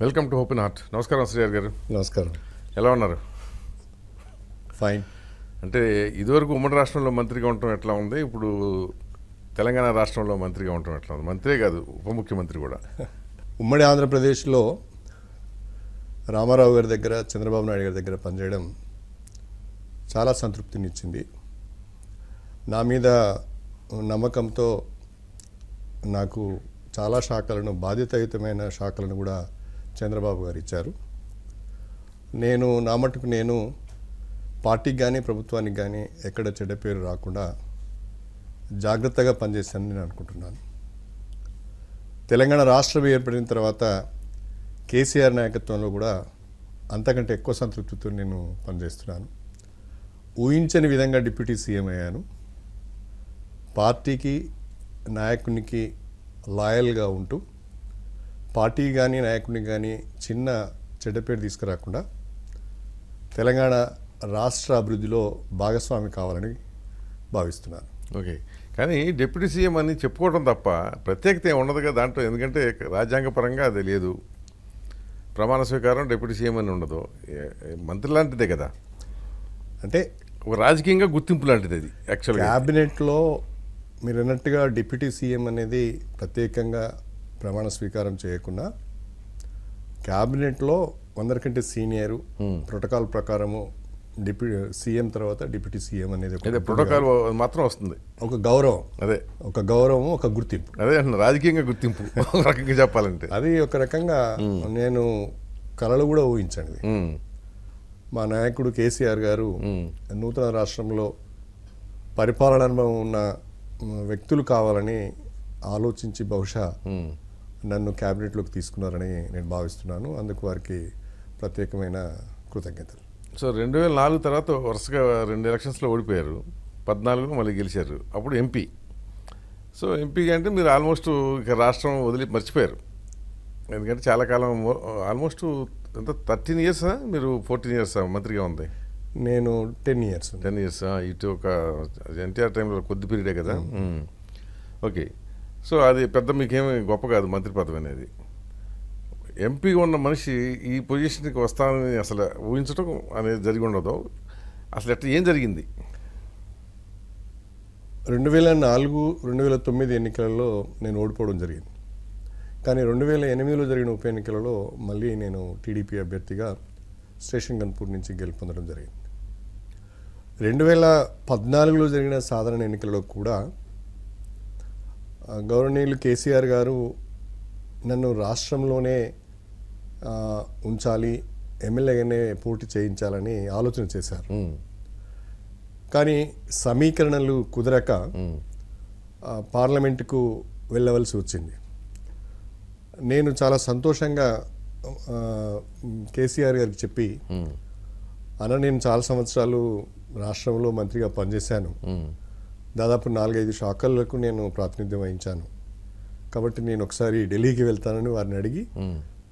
Welcome to open heart నమస్కారం శ్రీయర్ గారు నమస్కారం ఎలా ఉన్నారు ఫైన్ అంటే ఇదివరకు ఉమ్మడి రాష్ట్రంలో మంత్రిగా ఉండటం ఎట్లా ఉంది ఇప్పుడు తెలంగాణ రాష్ట్రంలో మంత్రిగా ఉండటం ఎట్లా ఉంది మంత్రే కాదు ఉప ముఖ్యమంత్రి కూడా ఉమ్మడి ఆంధ్రప్రదేశ్లో రామారావు గారి దగ్గర చంద్రబాబు నాయుడు గారి దగ్గర పనిచేయడం చాలా సంతృప్తినిచ్చింది నా మీద నమ్మకంతో నాకు చాలా శాఖలను బాధ్యతాయుతమైన శాఖలను కూడా చంద్రబాబు గారు ఇచ్చారు నేను నా మటుకు నేను పార్టీకి కానీ ప్రభుత్వానికి కానీ ఎక్కడ చెడ్డ పేరు రాకుండా జాగ్రత్తగా పనిచేశానని నేను అనుకుంటున్నాను తెలంగాణ రాష్ట్రం ఏర్పడిన తర్వాత కేసీఆర్ నాయకత్వంలో కూడా అంతకంటే ఎక్కువ సంతృప్తితో నేను పనిచేస్తున్నాను ఊహించని విధంగా డిప్యూటీ సీఎం అయ్యాను పార్టీకి నాయకునికి లాయల్గా ఉంటూ పార్టీ కానీ నాయకుడిని కానీ చిన్న చెడ్డపేట తీసుకురాకుండా తెలంగాణ రాష్ట్ర అభివృద్ధిలో భాగస్వామి కావాలని భావిస్తున్నాను ఓకే కానీ డిప్యూటీ సీఎం అని చెప్పుకోవడం తప్ప ప్రత్యేకత ఉండదుగా దాంట్లో ఎందుకంటే రాజ్యాంగపరంగా అది లేదు ప్రమాణ స్వీకారం డిప్యూటీ సీఎం అని ఉండదు మంత్రి లాంటిదే కదా అంటే ఒక రాజకీయంగా గుర్తింపు లాంటిది అది యాక్చువల్గా క్యాబినెట్లో మీరు అన్నట్టుగా డిప్యూటీ సీఎం అనేది ప్రత్యేకంగా ప్రమాణ స్వీకారం చేయకుండా క్యాబినెట్లో అందరికంటే సీనియరు hmm. ప్రోటోకాల్ ప్రకారము డిప్యూటీ సీఎం తర్వాత డిప్యూటీ సీఎం అనేది ప్రోటోకాల్ మాత్రం వస్తుంది ఒక గౌరవం అదే ఒక గౌరవం ఒక గుర్తింపు అదే రాజకీయంగా గుర్తింపు రకంగా చెప్పాలంటే అది ఒక రకంగా hmm. నేను కళలు కూడా ఊహించండి hmm. మా నాయకుడు కేసీఆర్ గారు నూతన రాష్ట్రంలో పరిపాలన అనుభవం ఉన్న వ్యక్తులు కావాలని ఆలోచించి బహుశా నన్ను క్యాబినెట్లోకి తీసుకున్నారని నేను భావిస్తున్నాను అందుకు వారికి ప్రత్యేకమైన కృతజ్ఞతలు సో రెండు వేల నాలుగు తర్వాత వరుసగా రెండు ఎలక్షన్స్లో ఓడిపోయారు పద్నాలుగులో మళ్ళీ గెలిచారు అప్పుడు ఎంపీ సో ఎంపీగా అంటే మీరు ఆల్మోస్ట్ ఇక రాష్ట్రం వదిలి మర్చిపోయారు ఎందుకంటే చాలా కాలం ఆల్మోస్ట్ ఎంత థర్టీన్ ఇయర్స్ మీరు ఫోర్టీన్ ఇయర్స్ మంత్రిగా ఉంది నేను టెన్ ఇయర్స్ టెన్ ఇయర్స్ ఇటు ఒక ఎన్టీఆర్ టైంలో కొద్ది పీరియడే కదా ఓకే సో అది పెద్ద మీకేమి గొప్ప కాదు మంత్రి పదవి అనేది ఎంపీగా ఉన్న మనిషి ఈ పొజిషన్కి వస్తానని అసలు ఊహించడం అనేది జరిగి ఉండదు అసలు ఎట్లా ఏం జరిగింది రెండు వేల నాలుగు రెండు వేల తొమ్మిది ఎన్నికలలో నేను ఓడిపోవడం జరిగింది కానీ రెండు వేల ఎనిమిదిలో జరిగిన ఉప ఎన్నికలలో మళ్ళీ నేను టీడీపీ అభ్యర్థిగా స్టేషన్ గన్పూర్ నుంచి గెలుపొందడం జరిగింది రెండు వేల పద్నాలుగులో జరిగిన సాధారణ ఎన్నికలలో కూడా గౌరవనీయులు కేసీఆర్ గారు నన్ను రాష్ట్రంలోనే ఉంచాలి ఎమ్మెల్యేగానే పోటీ చేయించాలని ఆలోచన చేశారు కానీ సమీకరణలు కుదరక పార్లమెంటుకు వెళ్ళవలసి వచ్చింది నేను చాలా సంతోషంగా కేసీఆర్ గారికి చెప్పి అన్న నేను చాలా సంవత్సరాలు రాష్ట్రంలో మంత్రిగా పనిచేశాను దాదాపు నాలుగైదు శాఖలకు నేను ప్రాతినిధ్యం వహించాను కాబట్టి నేను ఒకసారి ఢిల్లీకి వెళ్తానని వారిని అడిగి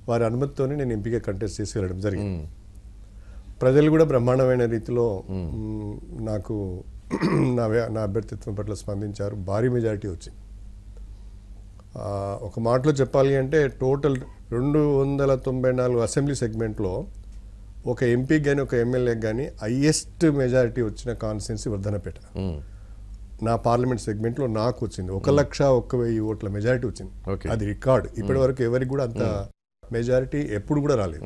వారి అనుమతితోనే నేను ఎంపిక కంటెస్ట్ చేసి వెళ్ళడం జరిగింది ప్రజలు కూడా బ్రహ్మాండమైన రీతిలో నాకు నా నా అభ్యర్థిత్వం పట్ల స్పందించారు భారీ మెజారిటీ వచ్చింది ఒక మాటలో చెప్పాలి అంటే టోటల్ రెండు వందల తొంభై నాలుగు అసెంబ్లీ సెగ్మెంట్లో ఒక ఎంపీకి కానీ ఒక ఎమ్మెల్యేకి కానీ హయ్యెస్ట్ మెజారిటీ వచ్చిన కాన్స్టిట్యున్సీ వర్ధనపేట నా పార్లమెంట్ సెగ్మెంట్లో నాకు వచ్చింది ఒక hmm. లక్ష ఒక్క వెయ్యి ఓట్ల మెజారిటీ వచ్చింది అది రికార్డ్ hmm. ఇప్పటి వరకు ఎవరికి కూడా అంత hmm. మెజారిటీ ఎప్పుడు కూడా రాలేదు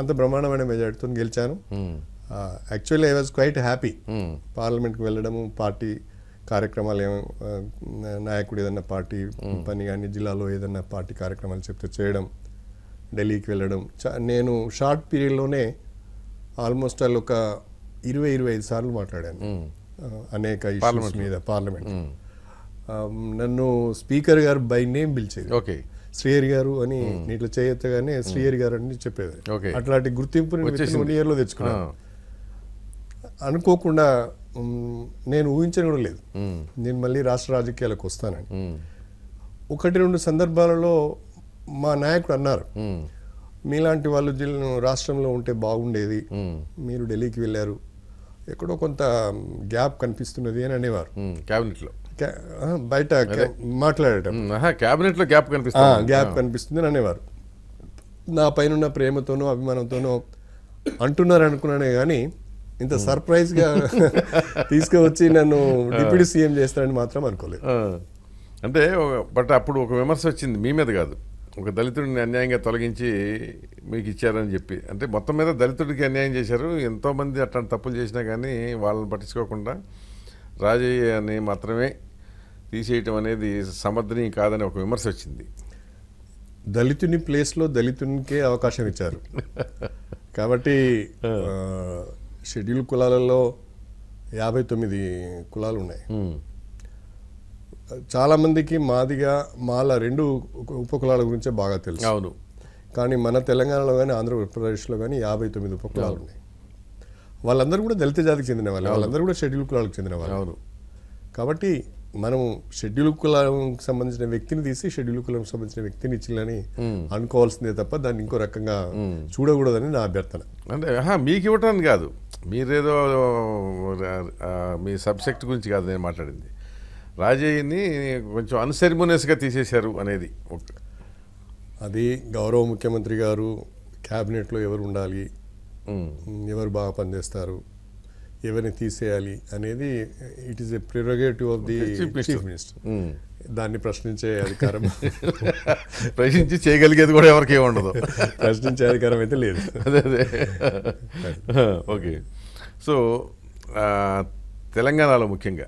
అంత బ్రహ్మాండమైన మెజారిటీతో గెలిచాను actually I was quite happy పార్లమెంట్కి వెళ్ళడము పార్టీ కార్యక్రమాలు ఏమో నాయకుడు ఏదన్నా పార్టీ పని కానీ జిల్లాలో ఏదన్నా పార్టీ కార్యక్రమాలు చెప్తే చేయడం ఢిల్లీకి వెళ్ళడం నేను షార్ట్ పీరియడ్లోనే ఆల్మోస్ట్ అల్ ఒక ఇరవై ఇరవై ఐదు సార్లు మాట్లాడాను అనేక ఇష్యూస్ మీద పార్లమెంట్ hmm. um, నన్ను స్పీకర్ గారు బై నేమ్ పిలిచేది ఓకే శ్రీహరి గారు అని hmm. నీట్లో చేయొత్తగానే hmm. శ్రీహరి గారు అని చెప్పేది అట్లాంటి గుర్తింపుని వన్ ఇయర్లో తెచ్చుకున్నాను అనుకోకుండా నేను ఊహించని కూడా లేదు నేను మళ్ళీ రాష్ట్ర రాజకీయాలకు వస్తానని ఒకటి రెండు సందర్భాలలో మా నాయకుడు అన్నారు మీలాంటి వాళ్ళు రాష్ట్రంలో ఉంటే బాగుండేది మీరు ఢిల్లీకి వెళ్ళారు ఎక్కడో కొంత గ్యాప్ కనిపిస్తున్నది అని అనేవారు క్యాబినెట్ లో బయట మాట్లాడటం లో గ్యాప్ కనిపిస్తుంది గ్యాప్ కనిపిస్తుంది అని అనేవారు నా పైన ప్రేమతోనో అభిమానంతోనో అంటున్నారు అనుకున్నానే కానీ ఇంత సర్ప్రైజ్గా తీసుకువచ్చి నన్ను డిప్యూటీ సీఎం చేస్తారని మాత్రం అనుకోలేదు అంటే బట్ అప్పుడు ఒక విమర్శ వచ్చింది మీ మీద కాదు ఒక దళితుడిని అన్యాయంగా తొలగించి మీకు ఇచ్చారని చెప్పి అంటే మొత్తం మీద దళితుడికి అన్యాయం చేశారు ఎంతోమంది అట్లాంటి తప్పులు చేసినా కానీ వాళ్ళని పట్టించుకోకుండా రాజయ్యని మాత్రమే తీసేయటం అనేది సమర్థనీయం కాదని ఒక విమర్శ వచ్చింది దళితుని ప్లేస్లో దళితునికే అవకాశం ఇచ్చారు కాబట్టి షెడ్యూల్ కులాలలో యాభై తొమ్మిది కులాలు ఉన్నాయి చాలామందికి మాదిగా మాల రెండు ఉపకులాల గురించే బాగా తెలుసు అవును కానీ మన తెలంగాణలో కానీ ఆంధ్రప్రదేశ్లో కానీ యాభై తొమ్మిది ఉపకులాలు ఉన్నాయి వాళ్ళందరూ కూడా దళిత జాతికి చెందిన వాళ్ళు వాళ్ళందరూ కూడా షెడ్యూల్ కులాలకు చెందిన వాళ్ళు అవును కాబట్టి మనం షెడ్యూల్ కులాలకు సంబంధించిన వ్యక్తిని తీసి షెడ్యూల్ కులం సంబంధించిన వ్యక్తిని ఇచ్చిందని అనుకోవాల్సిందే తప్ప దాన్ని ఇంకో రకంగా చూడకూడదని నా అభ్యర్థన అంటే మీకు ఇవ్వటానికి కాదు మీరేదో మీ సబ్జెక్ట్ గురించి కాదు నేను మాట్లాడింది రాజయ్యని కొంచెం అన్సెరిమోనియస్గా తీసేశారు అనేది అది గౌరవ ముఖ్యమంత్రి గారు క్యాబినెట్లో ఎవరు ఉండాలి ఎవరు బాగా పనిచేస్తారు ఎవరిని తీసేయాలి అనేది it is a prerogative of the chief minister దాన్ని ప్రశ్నించే అధికారం ప్రశ్నించి చేయగలిగేది కూడా ఎవరికి ఉండదు ప్రశ్నించే అధికారం అయితే లేదు అదే అదే ఓకే సో తెలంగాణలో ముఖ్యంగా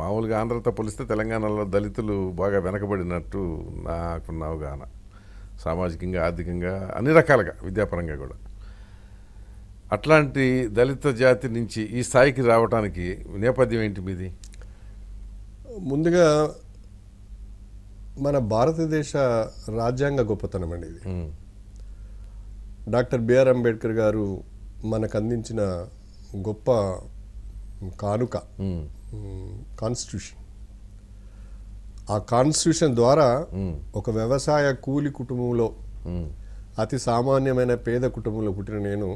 మామూలుగా ఆంధ్రతో పోలిస్తే తెలంగాణలో దళితులు బాగా వెనకబడినట్టు నాకు అవగాహన సామాజికంగా ఆర్థికంగా అన్ని రకాలుగా విద్యాపరంగా కూడా అట్లాంటి దళిత జాతి నుంచి ఈ స్థాయికి రావడానికి నేపథ్యం ఏంటి మీది ముందుగా మన భారతదేశ రాజ్యాంగ గొప్పతనం అండి ఇది డాక్టర్ బిఆర్ అంబేద్కర్ గారు మనకు అందించిన గొప్ప కానుక కాన్స్టిట్యూషన్ ఆ కాన్స్టిట్యూషన్ ద్వారా ఒక వ్యవసాయ కూలి కుటుంబంలో అతి సామాన్యమైన పేద కుటుంబంలో పుట్టిన నేను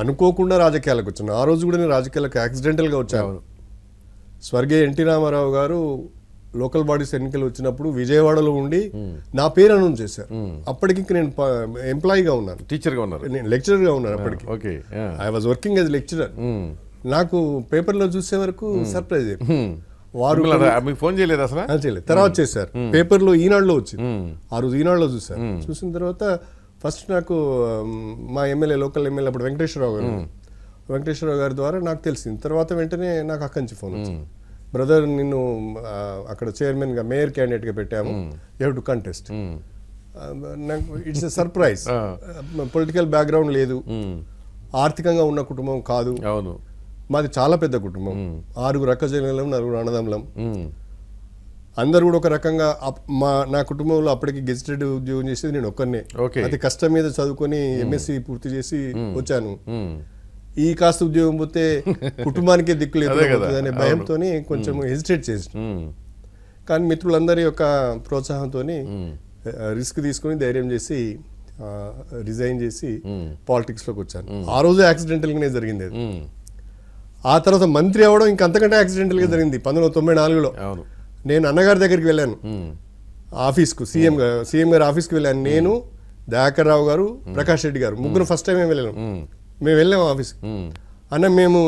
అనుకోకుండా రాజకీయాలకు వచ్చాను ఆ రోజు కూడా నేను రాజకీయాలకు యాక్సిడెంటల్గా వచ్చాను స్వర్గీయ ఎన్టీ రామారావు గారు లోకల్ బాడీస్ ఎన్నికలు వచ్చినప్పుడు విజయవాడలో ఉండి నా పేరు అనౌన్స్ చేశారు అప్పటికి నేను ఎంప్లాయీగా ఉన్నాను టీచర్గా ఉన్నాను నేను లెక్చరర్గా ఉన్నాను అప్పటికి I was working as lecturer నాకు పేపర్లో చూసే వరకు సర్ప్రైజ్ వారు ఫోన్ చేయలేదు అసలు చేయలేదు తర్వాత చేశారు పేపర్లో ఈనాడులో వచ్చి ఆ రోజు ఈనాడులో చూశారు చూసిన తర్వాత ఫస్ట్ నాకు మా ఎమ్మెల్యే లోకల్ ఎమ్మెల్యే అప్పుడు వెంకటేశ్వరరావు గారు వెంకటేశ్వరరావు గారి ద్వారా నాకు తెలిసింది తర్వాత వెంటనే నాకు అక్కడి నుంచి ఫోన్ వచ్చింది బ్రదర్ నిన్ను అక్కడ చైర్మన్గా మేయర్ క్యాండిడేట్గా పెట్టాము యూ టు కంటెస్ట్ నాకు it's a surprise political background లేదు ఆర్థికంగా ఉన్న కుటుంబం కాదు అవును మాది చాలా పెద్ద కుటుంబం ఆరుగురు రక్కజలం నలుగురు అన్నదమ్లం అందరు కూడా ఒక రకంగా మా నా కుటుంబంలో అప్పటికి గెజిటెడ్ ఉద్యోగం చేసేది నేను ఒక్కరినే అది కష్టం మీద చదువుకొని ఎంఎస్సి పూర్తి చేసి వచ్చాను ఈ కాస్త ఉద్యోగం పోతే కుటుంబానికే లేదు అనే భయంతో కొంచెం హెజిటేట్ చేసి కానీ మిత్రులందరి యొక్క ప్రోత్సాహంతో రిస్క్ తీసుకుని ధైర్యం చేసి రిజైన్ చేసి పాలిటిక్స్లోకి వచ్చాను ఆ రోజు యాక్సిడెంటల్గానే జరిగింది ఆ తర్వాత మంత్రి అవ్వడం ఇంకంతకంటే గా జరిగింది పంతొమ్మిది వందల తొంభై నాలుగులో నేను అన్నగారి దగ్గరికి వెళ్ళాను ఆఫీస్కు సీఎం గారు సీఎం గారు ఆఫీస్కి వెళ్ళాను నేను దయాకర్ రావు గారు ప్రకాష్ రెడ్డి గారు ముగ్గురు ఫస్ట్ టైం మేము వెళ్ళాము మేము వెళ్ళాము ఆఫీస్ అన్న మేము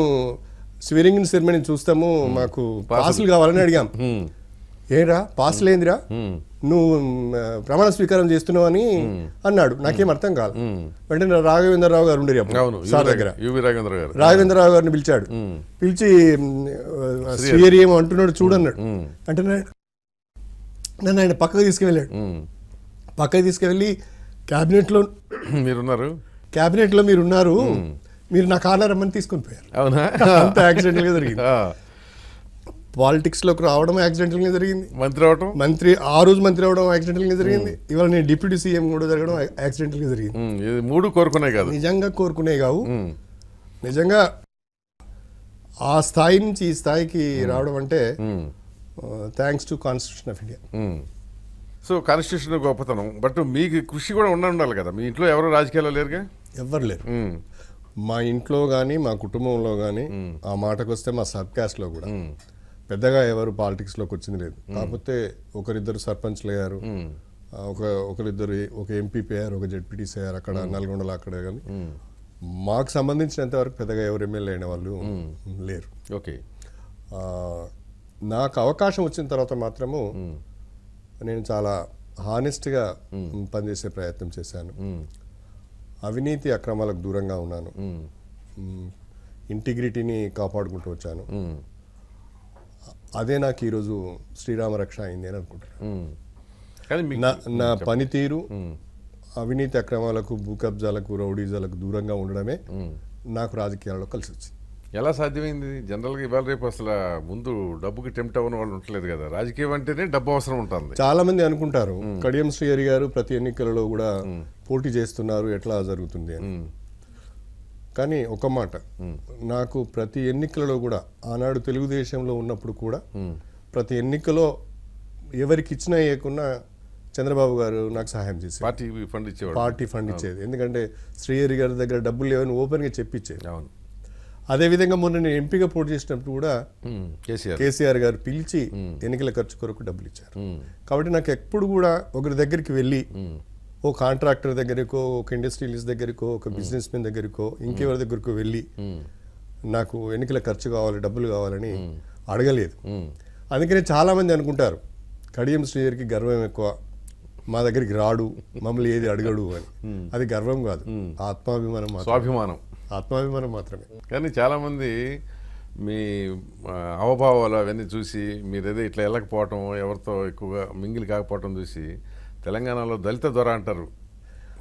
స్విరింగ్ సెరమనీ చూస్తాము మాకు పాసులు కావాలని అడిగాం ఏరా పాస్ లేనిరా నువ్వు ప్రమాణ స్వీకారం చేస్తున్నావు అని అన్నాడు నాకేం అర్థం కాదు వెంటనే రాఘవేంద్రరావు గారు ఉండేరు సార్ దగ్గర రాఘవేంద్రరావు గారిని పిలిచాడు పిలిచి శ్రీహరి ఏమో అంటున్నాడు చూడన్నాడు అంటే నన్ను ఆయన పక్కకు తీసుకువెళ్ళాడు పక్కకు తీసుకువెళ్ళి క్యాబినెట్లో మీరున్నారు క్యాబినెట్లో మీరున్నారు మీరు నా కాలర్ రమ్మని తీసుకొని పోయారు అవునా అంత యాక్సిడెంట్గా జరిగింది పాలిటిక్స్లోకి రావడం యాక్సిడెంటల్గా జరిగింది మంత్రి అవడం మంత్రి ఆ రోజు మంత్రి అవడం యాక్సిడెంటల్గా జరిగింది ఇవాళ నేను డిప్యూటీ సీఎం కూడా జరగడం యాక్సిడెంటల్గా జరిగింది మూడు కోరుకునే కాదు నిజంగా కోరుకునే కావు నిజంగా ఆ స్థాయి నుంచి ఈ స్థాయికి రావడం అంటే thanks to constitution of India so constitution గొప్పతనం బట్ మీకు కృషి కూడా ఉండి ఉండాలి కదా మీ ఇంట్లో ఎవరు రాజకీయాలు లేరుగా ఎవరు లేరు మా ఇంట్లో కానీ మా కుటుంబంలో కానీ ఆ మాటకు వస్తే మా సబ్కాస్ట్లో కూడా పెద్దగా ఎవరు పాలిటిక్స్లోకి వచ్చింది లేదు కాకపోతే ఒకరిద్దరు సర్పంచ్లు అయ్యారు ఒక ఒకరిద్దరు ఒక ఎంపీపీ అయ్యారు ఒక జెడ్పీటీస్ అయ్యారు అక్కడ నల్గొండలో అక్కడే కానీ మాకు సంబంధించినంత వరకు పెద్దగా ఎవరు ఎమ్మెల్యే అయిన వాళ్ళు లేరు ఓకే నాకు అవకాశం వచ్చిన తర్వాత మాత్రము నేను చాలా హానెస్ట్గా పనిచేసే ప్రయత్నం చేశాను అవినీతి అక్రమాలకు దూరంగా ఉన్నాను ఇంటిగ్రిటీని కాపాడుకుంటూ వచ్చాను అదే నాకు ఈరోజు శ్రీరామ రక్ష అయింది అని అనుకుంటున్నాను నా నా పనితీరు అవినీతి అక్రమాలకు భూకబ్జాలకు రౌడీజాలకు దూరంగా ఉండడమే నాకు రాజకీయాల్లో కలిసి వచ్చింది ఎలా సాధ్యమైంది జనరల్గా ఇవాళ రేపు అసలు ముందు డబ్బుకి టెంప్ట్ అవ్వని వాళ్ళు ఉండలేదు కదా రాజకీయం అంటేనే డబ్బు అవసరం ఉంటుంది చాలా మంది అనుకుంటారు కడియం శ్రీహరి గారు ప్రతి ఎన్నికలలో కూడా పోటీ చేస్తున్నారు ఎట్లా జరుగుతుంది అని కానీ ఒక మాట నాకు ప్రతి ఎన్నికలలో కూడా ఆనాడు తెలుగుదేశంలో ఉన్నప్పుడు కూడా ప్రతి ఎన్నికలో ఎవరికి ఇచ్చినా ఇవ్వకుండా చంద్రబాబు గారు నాకు సహాయం చేసి పార్టీ ఫండ్ ఇచ్చేవాడు పార్టీ ఫండ్ ఇచ్చేది ఎందుకంటే శ్రీహరి గారి దగ్గర డబ్బులు లేవని ఓపెన్గా చెప్పించేది అవును అదేవిధంగా మొన్న నేను ఎంపీగా పోటీ చేసినప్పుడు కూడా కేసీఆర్ గారు పిలిచి ఎన్నికల ఖర్చు కొరకు డబ్బులు ఇచ్చారు కాబట్టి నాకు ఎప్పుడు కూడా ఒకరి దగ్గరికి వెళ్ళి ఓ కాంట్రాక్టర్ దగ్గరకో ఒక ఇండస్ట్రియలిస్ట్ దగ్గరకో ఒక బిజినెస్ మెన్ దగ్గరకో ఇంకెవరి దగ్గరకు వెళ్ళి hmm. నాకు ఎన్నికల ఖర్చు కావాలి డబ్బులు కావాలని hmm. అడగలేదు hmm. అందుకనే చాలామంది అనుకుంటారు కడియం శ్రీయర్కి గర్వం ఎక్కువ మా దగ్గరికి రాడు మమ్మల్ని ఏది అడగడు అని అది గర్వం కాదు ఆత్మాభిమానం స్వాభిమానం ఆత్మాభిమానం మాత్రమే కానీ చాలామంది మీ అవభావాలు అవన్నీ చూసి మీరేదో ఇట్లా వెళ్ళకపోవటం ఎవరితో ఎక్కువగా మింగిలి కాకపోవటం చూసి తెలంగాణలో దళిత దొర అంటారు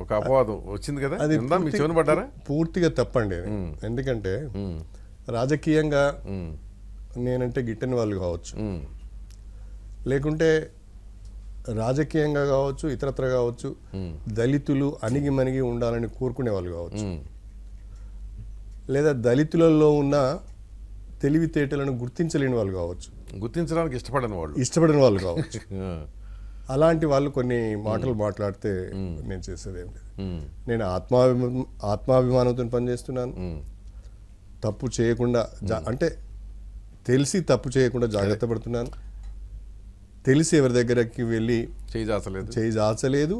ఒక అపవాదం వచ్చింది కదా అది మీ చెవును పడ్డారా పూర్తిగా తప్పండి ఎందుకంటే రాజకీయంగా నేనంటే గిట్టని వాళ్ళు కావచ్చు లేకుంటే రాజకీయంగా కావచ్చు ఇతరత్ర కావచ్చు దళితులు అణిగి మణిగి ఉండాలని కోరుకునే వాళ్ళు కావచ్చు లేదా దళితులలో ఉన్న తెలివితేటలను గుర్తించలేని వాళ్ళు కావచ్చు గుర్తించడానికి ఇష్టపడని వాళ్ళు ఇష్టపడని వాళ్ళు కావచ్చు అలాంటి వాళ్ళు కొన్ని మాటలు మాట్లాడితే నేను చేసేది ఏం లేదు నేను ఆత్మాభిమా ఆత్మాభిమానంతో పనిచేస్తున్నాను తప్పు చేయకుండా అంటే తెలిసి తప్పు చేయకుండా జాగ్రత్త పడుతున్నాను తెలిసి ఎవరి దగ్గరకి వెళ్ళి చేయి దాచలేదు చేయి దాచలేదు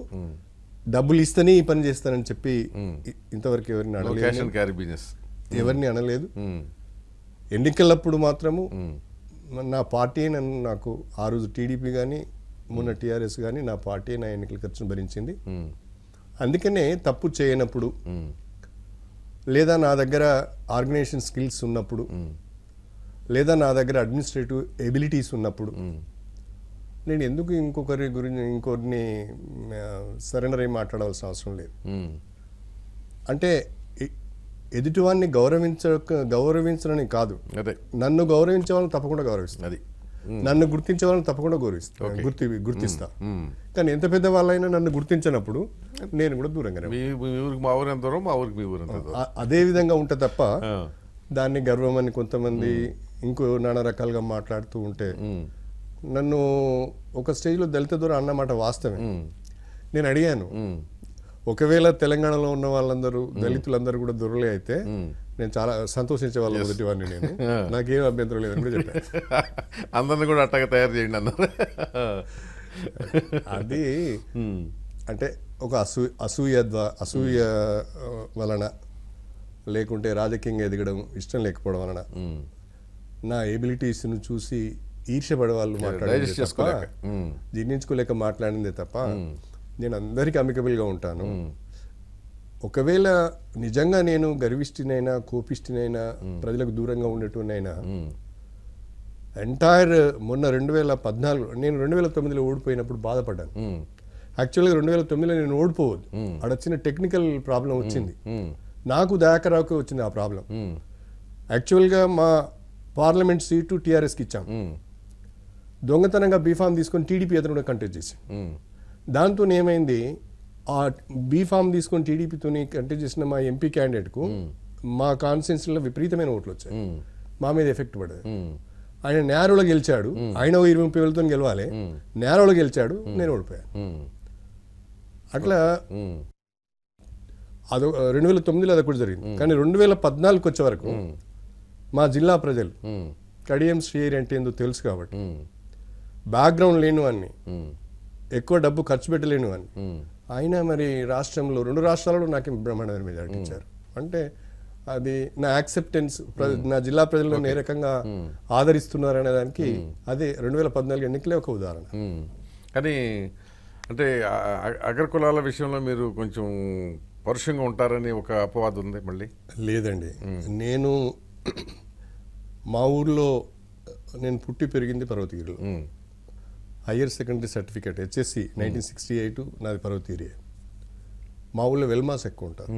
డబ్బులు ఇస్తేనే ఈ పని చేస్తానని చెప్పి ఇంతవరకు ఎవరిని అనలేదు ఎవరిని అనలేదు ఎన్నికలప్పుడు మాత్రము నా పార్టీ నన్ను నాకు ఆ రోజు టీడీపీ కానీ మొన్న టీఆర్ఎస్ కానీ నా పార్టీ నా ఎన్నికల ఖర్చును భరించింది అందుకనే తప్పు చేయనప్పుడు లేదా నా దగ్గర ఆర్గనైజేషన్ స్కిల్స్ ఉన్నప్పుడు లేదా నా దగ్గర అడ్మినిస్ట్రేటివ్ ఎబిలిటీస్ ఉన్నప్పుడు నేను ఎందుకు ఇంకొకరి గురించి ఇంకొకరిని సరెండర్ అయి మాట్లాడవలసిన అవసరం లేదు అంటే ఎదుటివాన్ని గౌరవించ గౌరవించడని కాదు అదే నన్ను గౌరవించే వాళ్ళని తప్పకుండా గౌరవిస్తుంది అది Mm. నన్ను గుర్తించే వాళ్ళని తప్పకుండా గౌరవిస్తాను గుర్తి mm. గుర్తిస్తా mm. కానీ ఎంత పెద్ద వాళ్ళైనా నన్ను గుర్తించినప్పుడు నేను కూడా దూరంగానే ఊరికి మా ఊరు ఎంత మా ఊరికి మీ ఊరు అదే విధంగా ఉంటే తప్ప ah. దాన్ని గర్వం అని కొంతమంది ఇంకో నానా రకాలుగా మాట్లాడుతూ ఉంటే నన్ను ఒక స్టేజ్లో దళిత దూరం అన్నమాట వాస్తవే నేను అడిగాను ఒకవేళ తెలంగాణలో ఉన్న వాళ్ళందరూ దళితులందరూ కూడా దొరలే అయితే నేను చాలా సంతోషించే వాళ్ళు మొదటివాడిని నేను నాకేం అభ్యంతరం లేదని కూడా చెప్పాను అందరిని కూడా అట్టగా తయారు చేయండి అన్నారు అది hmm. అంటే ఒక అసూ అసూయ అసూయ hmm. వలన లేకుంటే రాజకీయంగా ఎదగడం ఇష్టం లేకపోవడం వలన hmm. నా ఎబిలిటీస్ను చూసి ఈర్ష్యపడే వాళ్ళు మాట్లాడేసుకో జీర్ణించుకోలేక మాట్లాడిందే తప్ప నేను అందరికీ అమికబుల్గా ఉంటాను ఒకవేళ నిజంగా నేను గర్విష్ఠినైనా కోపిష్ఠినైనా ప్రజలకు దూరంగా ఉండేటోనైనా ఎంటైర్ మొన్న రెండు వేల పద్నాలుగు నేను రెండు వేల తొమ్మిదిలో ఓడిపోయినప్పుడు బాధపడ్డాను యాక్చువల్గా రెండు వేల తొమ్మిదిలో నేను ఓడిపోవద్దు అడొచ్చిన టెక్నికల్ ప్రాబ్లం వచ్చింది నాకు దయాకరావుకి వచ్చింది ఆ ప్రాబ్లం యాక్చువల్గా మా పార్లమెంట్ సీటు టీఆర్ఎస్కి ఇచ్చాం దొంగతనంగా బీఫామ్ తీసుకొని టీడీపీ అతను కూడా కంటెస్ట్ చేసి దాంతో ఏమైంది ఆ బీఫామ్ తీసుకొని టీడీపీతోని కంటే చేసిన మా ఎంపీ క్యాండిడేట్కు మా కాన్స్టిట్యున్సీలో విపరీతమైన ఓట్లు వచ్చాయి మా మీద ఎఫెక్ట్ పడదు ఆయన నేరోలో గెలిచాడు ఆయన ఇరవై ముప్పై వేలతో గెలవాలి నేరోలో గెలిచాడు నేను ఓడిపోయాను అట్లా అదో రెండు వేల తొమ్మిదిలో అది జరిగింది కానీ రెండు వేల పద్నాలుగుకి వచ్చే వరకు మా జిల్లా ప్రజలు కడియం శ్రీయేరి అంటే ఏందో తెలుసు కాబట్టి బ్యాక్గ్రౌండ్ లేనివాన్ని ఎక్కువ డబ్బు ఖర్చు పెట్టలేనివాన్ని ఆయన మరి రాష్ట్రంలో రెండు రాష్ట్రాలలో నాకు బ్రహ్మాండ మెజారిటీ ఇచ్చారు అంటే అది నా యాక్సెప్టెన్స్ నా జిల్లా ప్రజలను ఏ రకంగా ఆదరిస్తున్నారు అనే దానికి అదే రెండు వేల పద్నాలుగు ఎన్నికలే ఒక ఉదాహరణ కానీ అంటే అగ్రకులాల విషయంలో మీరు కొంచెం పరుషంగా ఉంటారని ఒక అపవాదం ఉంది మళ్ళీ లేదండి నేను మా ఊర్లో నేను పుట్టి పెరిగింది పర్వతగిరిలో higher secondary certificate HSC nineteen sixty eight నాది పర్వతీరియ మా ఊళ్ళో వెల్మాస్ ఎక్కువ ఉంటారు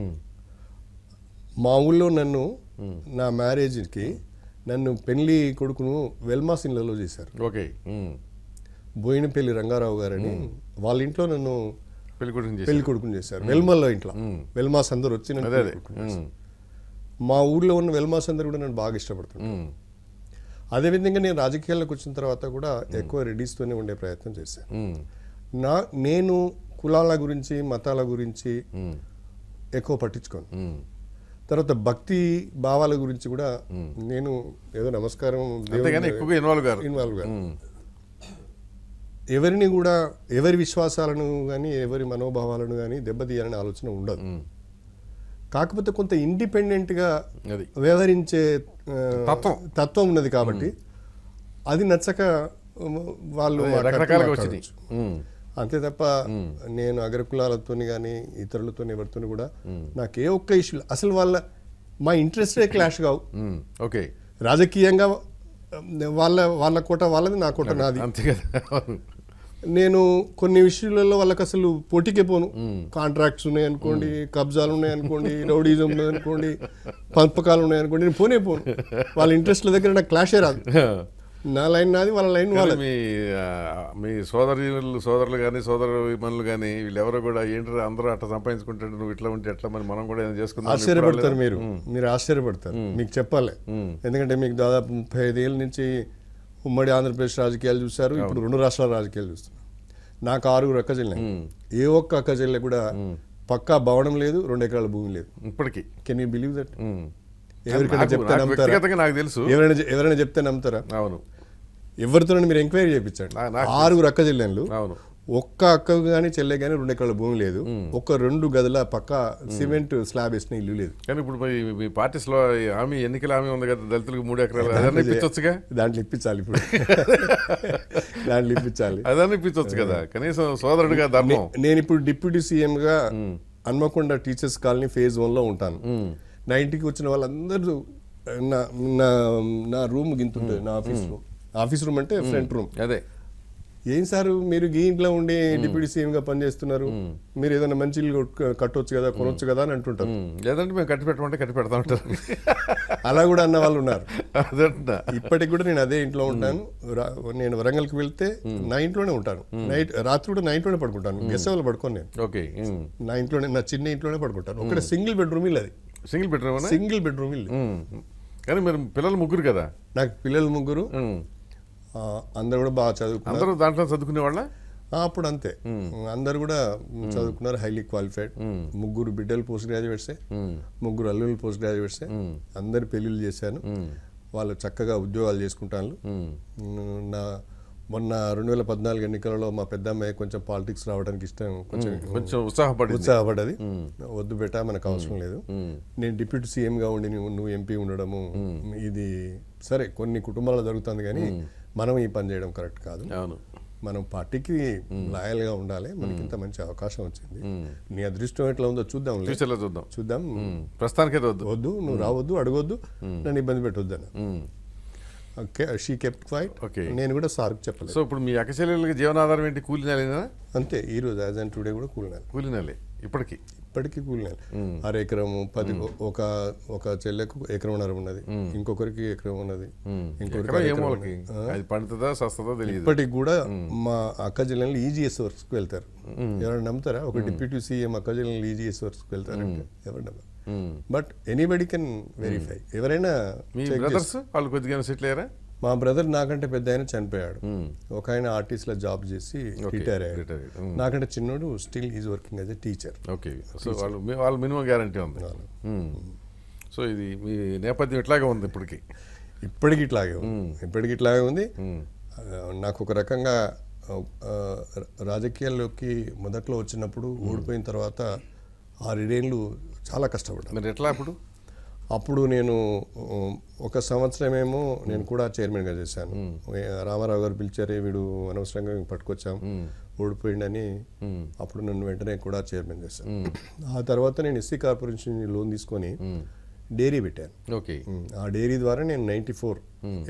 మా ఊళ్ళో నన్ను నా మ్యారేజ్కి నన్ను పెళ్లి కొడుకును వెల్మాస్ ఇళ్ళలో చేశారు ఓకే బోయినపల్లి రంగారావు గారని వాళ్ళ ఇంట్లో నన్ను పెళ్లి కొడుకుని చేశారు వెల్మల్లో ఇంట్లో వెల్మాస్ అందరు వచ్చి నన్ను మా ఊళ్ళో ఉన్న వెల్మాస్ అందరు కూడా నన్ను బాగా ఇష్టపడుతున్నాను అదేవిధంగా నేను రాజకీయాల్లోకి వచ్చిన తర్వాత కూడా ఎక్కువ రెడీస్తోనే ఉండే ప్రయత్నం చేశాను నా నేను కులాల గురించి మతాల గురించి ఎక్కువ పట్టించుకోను తర్వాత భక్తి భావాల గురించి కూడా నేను ఏదో నమస్కారం ఇన్వాల్వ్ ఎవరిని కూడా ఎవరి విశ్వాసాలను కానీ ఎవరి మనోభావాలను కానీ దెబ్బతీయాలనే ఆలోచన ఉండదు కాకపోతే కొంత ఇండిపెండెంట్గా వ్యవహరించే తత్వం తత్వం ఉన్నది కాబట్టి అది నచ్చక వాళ్ళు అంతే తప్ప నేను అగ్రకులాలతో కానీ ఇతరులతో ఎవరితో కూడా నాకు ఏ ఒక్క ఇష్యూ అసలు వాళ్ళ మా ఇంట్రెస్టే క్లాష్ కావు ఓకే రాజకీయంగా వాళ్ళ వాళ్ళ కోట వాళ్ళది నా కోట నాది అంతే కదా నేను కొన్ని విషయాలలో వాళ్ళకి అసలు పోటీకే పోను కాంట్రాక్ట్స్ ఉన్నాయి అనుకోండి కబ్జాలు ఉన్నాయి అనుకోండి రౌడీజం ఉన్నాయి అనుకోండి పంపకాలు ఉన్నాయి అనుకోండి నేను పోనే పోను వాళ్ళ ఇంట్రెస్ట్ల దగ్గర నాకు క్లాషే రాదు నా లైన్ నాది వాళ్ళ లైన్ వాళ్ళ మీ మీ సోదరి సోదరులు కానీ సోదర విమానులు కానీ వీళ్ళెవరో కూడా ఏంటో అందరూ అట్లా సంపాదించుకుంటాడు నువ్వు ఇట్లా ఉంటే ఎట్లా మరి మనం కూడా ఏదైనా చేసుకుందాం ఆశ్చర్యపడతారు మీరు మీరు ఆశ్చర్యపడతారు మీకు చెప్పాలి ఎందుకంటే మీకు దాదాపు ముప్పై ఐదు ఏళ్ళ నుంచి ఉమ్మడి ఆంధ్రప్రదేశ్ రాజకీయాలు చూశారు ఇప్పుడు రెండు రాష్ట్రాల రాజకీయాలు చూస్తారు నాకు ఆరుగురు అక్క చెల్లెలు ఏ ఒక్క అక్క చెల్లె కూడా పక్కా భవనం లేదు రెండు ఎకరాల భూమి లేదు ఇప్పటికి కెన్ యూ బిలీవ్ దట్ ఎవరికైనా చెప్తే నమ్ముతారా తెలుసు ఎవరైనా ఎవరైనా చెప్తే నమ్ముతారా అవును ఎవరితోనైనా మీరు ఎంక్వైరీ చేయించండి ఆరుగురు అక్క చెల్లెళ్ళు అవును ఒక్క అక్క కానీ చెల్లె కానీ రెండు ఎకరాల భూమి లేదు ఒక్క రెండు గదుల పక్క సిమెంట్ స్లాబ్ వేసిన ఇల్లు లేదు కానీ ఇప్పుడు మీ పార్టీస్లో హామీ ఎన్నికల హామీ ఉంది కదా దళితులకు మూడు ఎకరాలు అదన్నీ ఇప్పించవచ్చుగా దాంట్లో ఇప్పించాలి ఇప్పుడు దాంట్లో ఇప్పించాలి అదన్నీ ఇప్పించవచ్చు కదా కనీసం సోదరుడుగా ధర్మం నేను ఇప్పుడు డిప్యూటీ సీఎంగా హన్మకొండ టీచర్స్ కాలనీ ఫేజ్ వన్లో ఉంటాను నా ఇంటికి వచ్చిన వాళ్ళందరూ నా నా రూమ్ గింతుంటుంది నా ఆఫీస్ రూమ్ ఆఫీస్ రూమ్ అంటే ఫ్రంట్ రూమ్ అదే ఏం సార్ మీరు గీ ఇంట్లో ఉండి డిప్యూటీ సీఎం గా పనిచేస్తున్నారు మీరు ఏదైనా మంచి కట్టవచ్చు కట్టొచ్చు కదా కొనొచ్చు కదా అని అంటుంటారు లేదంటే మేము కట్టి పెట్టమంటే కట్టి పెడతా ఉంటారు అలా కూడా అన్న వాళ్ళు ఉన్నారు ఇప్పటికి కూడా నేను అదే ఇంట్లో ఉంటాను నేను వరంగల్కి వెళ్తే నా ఇంట్లోనే ఉంటాను నైట్ రాత్రి కూడా నా ఇంట్లోనే పడుకుంటాను గెస్ట్ పడుకోను నేను ఓకే నా ఇంట్లోనే నా చిన్న ఇంట్లోనే పడుకుంటాను ఒక సింగిల్ బెడ్రూమ్ ఇల్లు అది సింగిల్ బెడ్రూమ్ సింగిల్ బెడ్రూమ్ ఇల్లు కానీ మీరు పిల్లలు ముగ్గురు కదా నాకు పిల్లలు ముగ్గురు అందరు కూడా బాగా చదువుకున్నారు దాంట్లో చదువుకునే వాళ్ళ అప్పుడు అంతే అందరు కూడా చదువుకున్నారు హైలీ క్వాలిఫైడ్ ముగ్గురు బిడ్డలు పోస్ట్ గ్రాడ్యుయేట్సే ముగ్గురు అల్లులు పోస్ట్ గ్రాడ్యుయేట్సే అందరు పెళ్లిళ్ళు చేశాను వాళ్ళు చక్కగా ఉద్యోగాలు చేసుకుంటాను నా మొన్న రెండు వేల పద్నాలుగు ఎన్నికలలో మా పెద్ద అమ్మాయి కొంచెం పాలిటిక్స్ రావడానికి ఇష్టం కొంచెం ఉత్సాహపడి ఉత్సాహపడ్డది వద్దు బెట మనకు అవసరం లేదు నేను డిప్యూటీ సీఎంగా ఉండి నువ్వు ఎంపీ ఉండడము ఇది సరే కొన్ని కుటుంబాల్లో జరుగుతుంది కానీ మనం ఈ పని చేయడం కరెక్ట్ కాదు మనం పార్టీకి లాయల్గా ఉండాలి మనకి ఇంత మంచి అవకాశం వచ్చింది నీ అదృష్టం ఎట్లా ఉందో చూద్దాం ఫ్యూచర్లో చూద్దాం చూద్దాం ప్రస్తుతానికి వద్దు వద్దు నువ్వు రావద్దు అడగొద్దు నన్ను ఇబ్బంది పెట్టొద్దని షీ కెప్ట్ క్వైట్ నేను కూడా సార్కి చెప్పలేదు సో ఇప్పుడు మీ అక్కచెల్లెలకి జీవనాధారం ఏంటి కూలినాలేనా అంతే ఈరోజు యాజ్ అండ్ టుడే కూడా కూలినాలి కూలినాలే ఇప్పటికి ఇప్పటికీ కూలినాయి ఆరు ఎకరము పది ఒక ఒక చెల్లెకు ఎకరంన్నర ఉన్నది ఇంకొకరికి ఎకరం ఉన్నది ఇంకొకరికి తెలియదు ఇప్పటికి కూడా మా అక్క జిల్లాలో ఈజీఎస్ వర్క్స్కి వెళ్తారు ఎవరు నమ్ముతారా ఒక డిప్యూటీ సీఎం అక్క జిల్లాలో ఈజీఎస్ వర్క్స్కి వెళ్తారు ఎవరు నమ్మారు బట్ ఎనీబడి కెన్ వెరిఫై ఎవరైనా మీ బ్రదర్స్ వాళ్ళు కొద్దిగా సెటిల్ అయ్యారా మా బ్రదర్ నాకంటే పెద్ద ఆయన చనిపోయాడు hmm. ఒక ఆయన లో జాబ్ చేసి రిటైర్ అయ్యాడు hmm. నాకంటే చిన్నోడు still is working as a teacher okay so వాళ్ళు వాళ్ళు మినిమం గ్యారంటీ ఉంది సో hmm. ఇది మీ నేపథ్యం ఇట్లాగే ఉంది ఇప్పటికి ఇప్పటికి ఇట్లాగే ఉంది ఇప్పటికి ఇట్లాగే ఉంది నాకు ఒక రకంగా రాజకీయాల్లోకి మొదట్లో వచ్చినప్పుడు ఓడిపోయిన తర్వాత ఆరేడేళ్ళు చాలా కష్టపడ్డాను మరి ఎట్లా ఇప్పుడు అప్పుడు నేను ఒక సంవత్సరమేమో నేను కూడా చైర్మన్గా చేశాను రామారావు గారు పిలిచారే వీడు అనవసరంగా పట్టుకొచ్చాం ఓడిపోయిండని అప్పుడు నన్ను వెంటనే కూడా చైర్మన్ చేశాను ఆ తర్వాత నేను ఎస్సీ కార్పొరేషన్ లోన్ తీసుకొని డైరీ పెట్టాను ఓకే ఆ డైరీ ద్వారా నేను నైంటీ ఫోర్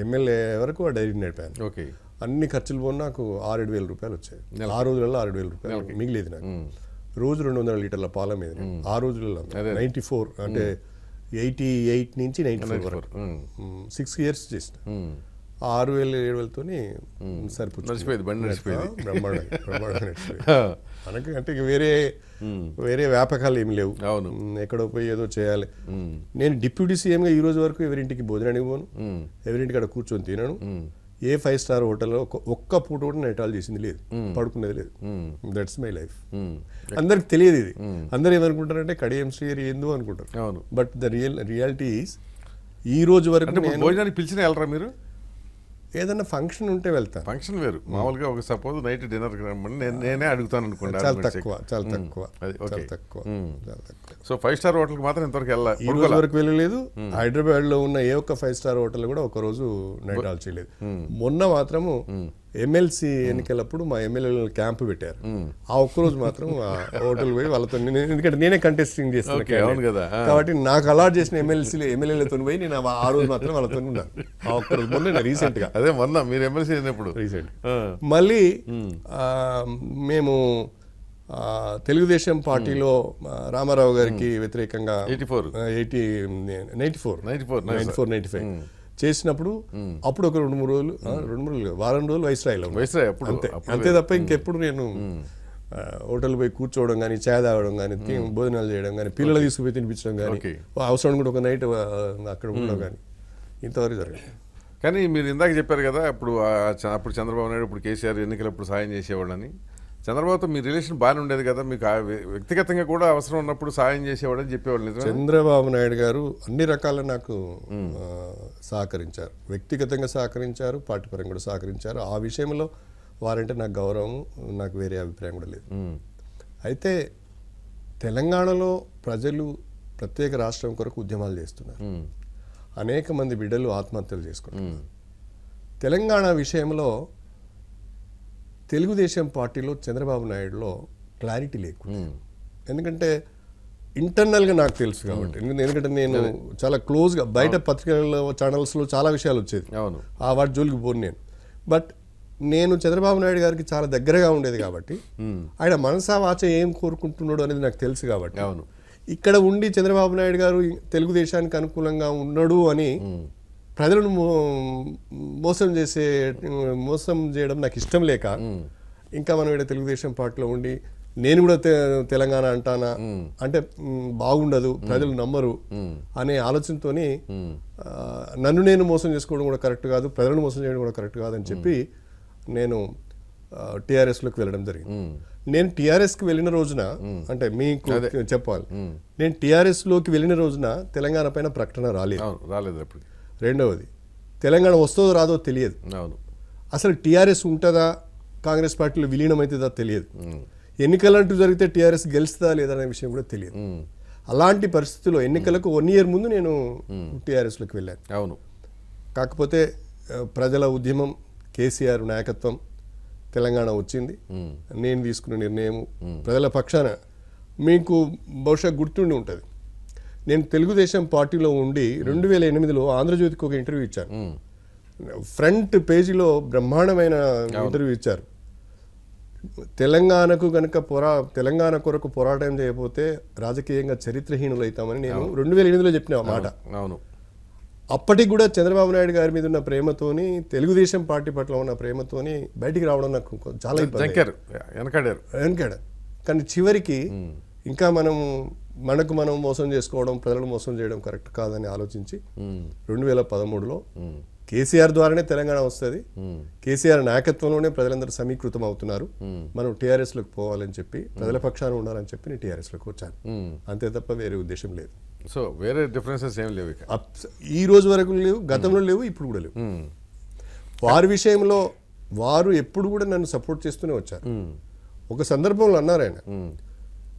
ఎమ్మెల్యే వరకు ఆ డైరీ నడిపాను ఓకే అన్ని ఖర్చులు పోయి నాకు ఆరేడు వేల రూపాయలు వచ్చాయి ఆ రోజులలో ఆరేడు వేల రూపాయలు మిగిలేదు నాకు రోజు రెండు వందల లీటర్ల పాలం మీద ఆ రోజులలో నైంటీ ఫోర్ అంటే ఎయిటీ ఎయిట్ నుంచి నైన్టీ ఫైవ్ వరకు సిక్స్ ఇయర్స్ చేసిన ఆరు వేల ఏడు వేలతోని సరిపోయింది బండి నడిచిపోయింది బ్రహ్మాండం బ్రహ్మాండం అంటే వేరే వేరే వ్యాపకాలు ఏమి లేవు అవును ఎక్కడో పోయి ఏదో చేయాలి నేను డిప్యూటీ సీఎంగా ఈ రోజు వరకు ఎవరింటికి భోజనానికి పోను ఎవరింటికి అక్కడ కూర్చొని తినను ఏ ఫైవ్ స్టార్ హోటల్లో ఒక్క పూట కూడా నైట్ హాల్ చేసింది లేదు పడుకునేది లేదు దట్స్ మై లైఫ్ అందరికి తెలియదు ఇది అందరు ఏమనుకుంటారంటే కడియం శ్రీ ఏందో అనుకుంటారు బట్ ద రియల్ రియాలిటీ ఈ రోజు వరకు భోజనానికి పిలిచిన వెళ్ళరా మీరు ఏదైనా ఫంక్షన్ ఉంటే వెళ్తాను ఫంక్షన్ వేరు మామూలుగా ఒక సపోజ్ నైట్ డిన్నర్కి నేను నేనే అడుగుతాను అనుకుంటా చాలా తక్కువ చాలా తక్కువ చాలా తక్కువ చాలా సో ఫైవ్ స్టార్ హోటల్ మాత్రం ఇంతవరకు వెళ్ళాలి ఈ వరకు వెళ్ళలేదు హైదరాబాద్లో ఉన్న ఏ ఒక్క ఫైవ్ స్టార్ హోటల్ కూడా ఒక రోజు నైట్ ఆల్ చేయలేదు మొన్న మాత్రము ఎమ్మెల్సీ ఎన్నికలప్పుడు మా ఎమ్మెల్యేలు క్యాంప్ పెట్టారు ఆ ఒక్కరోజు మాత్రం హోటల్ పోయి వాళ్ళతో ఎందుకంటే నేనే కంటెస్టింగ్ చేస్తాను కదా కాబట్టి నాకు అలాట్ చేసిన ఎమ్మెల్సీలు ఎమ్మెల్యేలతో పోయి నేను ఆ రోజు మాత్రం వాళ్ళతో ఉన్నాను ఆ ఒక్కరోజు మొన్న రీసెంట్ గా అదే మొన్న మీరు ఎమ్మెల్సీ అయినప్పుడు రీసెంట్ మళ్ళీ మేము తెలుగుదేశం పార్టీలో రామారావు గారికి వ్యతిరేకంగా eighty four eighty ninety four ninety four ninety four ninety five చేసినప్పుడు అప్పుడు ఒక రెండు మూడు రోజులు రెండు మూడు రోజులు వారం రోజులు వైస్రాయిలో వైస్రాయ్ అంతే అంతే తప్ప ఇంకెప్పుడు నేను హోటల్ పోయి కూర్చోవడం కానీ ఛాయ్ తాగడం కానీ భోజనాలు చేయడం కానీ పిల్లలు తీసుకుపోయి తినిపించడం కానీ అవసరం కూడా ఒక నైట్ అక్కడ ఉండడం కానీ ఇంతవరకు జరగదు కానీ మీరు ఇందాక చెప్పారు కదా అప్పుడు అప్పుడు చంద్రబాబు నాయుడు ఇప్పుడు కేసీఆర్ ఎన్నికలప్పుడు సాయం చేసేవాళ్ళని చంద్రబాబుతో మీ రిలేషన్ బాగానే ఉండేది కదా మీకు వ్యక్తిగతంగా కూడా అవసరం ఉన్నప్పుడు సాయం చేసేవాడని చెప్పేవాళ్ళు చంద్రబాబు నాయుడు గారు అన్ని రకాల నాకు సహకరించారు వ్యక్తిగతంగా సహకరించారు పార్టీపరంగా కూడా సహకరించారు ఆ విషయంలో వారంటే నాకు గౌరవం నాకు వేరే అభిప్రాయం కూడా లేదు అయితే తెలంగాణలో ప్రజలు ప్రత్యేక రాష్ట్రం కొరకు ఉద్యమాలు చేస్తున్నారు అనేక మంది బిడ్డలు ఆత్మహత్యలు చేసుకుంటున్నారు తెలంగాణ విషయంలో తెలుగుదేశం పార్టీలో చంద్రబాబు నాయుడులో క్లారిటీ లేకుండా hmm. ఎందుకంటే ఇంటర్నల్గా నాకు తెలుసు కాబట్టి hmm. ఎందుకంటే నేను hmm. చాలా క్లోజ్గా బయట పత్రికల్లో ఛానల్స్లో చాలా విషయాలు వచ్చేది అవును ఆ వాటి జోలికి పోను నేను బట్ నేను చంద్రబాబు నాయుడు గారికి చాలా దగ్గరగా ఉండేది కాబట్టి ఆయన మనసా వాచ ఏం కోరుకుంటున్నాడు అనేది నాకు తెలుసు కాబట్టి అవును ఇక్కడ ఉండి చంద్రబాబు నాయుడు గారు తెలుగుదేశానికి అనుకూలంగా ఉన్నాడు అని ప్రజలను మోసం చేసే మోసం చేయడం నాకు ఇష్టం లేక ఇంకా మనం ఇక్కడ తెలుగుదేశం పార్టీలో ఉండి నేను కూడా తెలంగాణ అంటానా అంటే బాగుండదు ప్రజలు నమ్మరు అనే ఆలోచనతో నన్ను నేను మోసం చేసుకోవడం కూడా కరెక్ట్ కాదు ప్రజలను మోసం చేయడం కూడా కరెక్ట్ కాదని చెప్పి నేను టీఆర్ఎస్లోకి వెళ్ళడం జరిగింది నేను టిఆర్ఎస్కి వెళ్ళిన రోజున అంటే మీకు చెప్పాలి నేను టీఆర్ఎస్లోకి వెళ్ళిన రోజున తెలంగాణ పైన ప్రకటన రాలేదు రాలేదు ఎప్పుడు రెండవది తెలంగాణ వస్తుందో రాదో తెలియదు అవును అసలు టీఆర్ఎస్ ఉంటుందా కాంగ్రెస్ పార్టీలో విలీనం అవుతుందా తెలియదు ఎన్నికలంటూ జరిగితే టీఆర్ఎస్ గెలుస్తుందా లేదా అనే విషయం కూడా తెలియదు అలాంటి పరిస్థితిలో ఎన్నికలకు వన్ ఇయర్ ముందు నేను టీఆర్ఎస్లోకి వెళ్ళాను అవును కాకపోతే ప్రజల ఉద్యమం కేసీఆర్ నాయకత్వం తెలంగాణ వచ్చింది నేను తీసుకున్న నిర్ణయం ప్రజల పక్షాన మీకు బహుశా గుర్తుండి ఉంటుంది నేను తెలుగుదేశం పార్టీలో ఉండి రెండు వేల ఎనిమిదిలో ఆంధ్రజ్యోతికి ఒక ఇంటర్వ్యూ ఇచ్చాను ఫ్రంట్ పేజీలో బ్రహ్మాండమైన ఇంటర్వ్యూ ఇచ్చారు తెలంగాణకు గనక పోరా తెలంగాణ కొరకు పోరాటం చేయకపోతే రాజకీయంగా చరిత్రహీనులు అవుతామని నేను రెండు వేల ఎనిమిదిలో చెప్పిన మాట అవును అప్పటికి కూడా చంద్రబాబు నాయుడు గారి మీద ఉన్న ప్రేమతోని తెలుగుదేశం పార్టీ పట్ల ఉన్న ప్రేమతోని బయటికి రావడం నాకు చాలా ఇబ్బంది వెనకాడారు కానీ చివరికి ఇంకా మనం మనకు మనం మోసం చేసుకోవడం ప్రజలను మోసం చేయడం కరెక్ట్ కాదని ఆలోచించి రెండు వేల పదమూడులో కేసీఆర్ ద్వారానే తెలంగాణ వస్తుంది కేసీఆర్ నాయకత్వంలోనే ప్రజలందరూ సమీకృతం అవుతున్నారు మనం టీఆర్ఎస్లోకి పోవాలని చెప్పి ప్రజల పక్షాన ఉండాలని చెప్పి నేను టీఆర్ఎస్లోకి వచ్చాను అంతే తప్ప వేరే ఉద్దేశం లేదు సో వేరే డిఫరెన్సెస్ ఏం లేవు ఈ రోజు వరకు లేవు గతంలో లేవు ఇప్పుడు కూడా లేవు వారి విషయంలో వారు ఎప్పుడు కూడా నన్ను సపోర్ట్ చేస్తూనే వచ్చారు ఒక సందర్భంలో అన్నారు ఆయన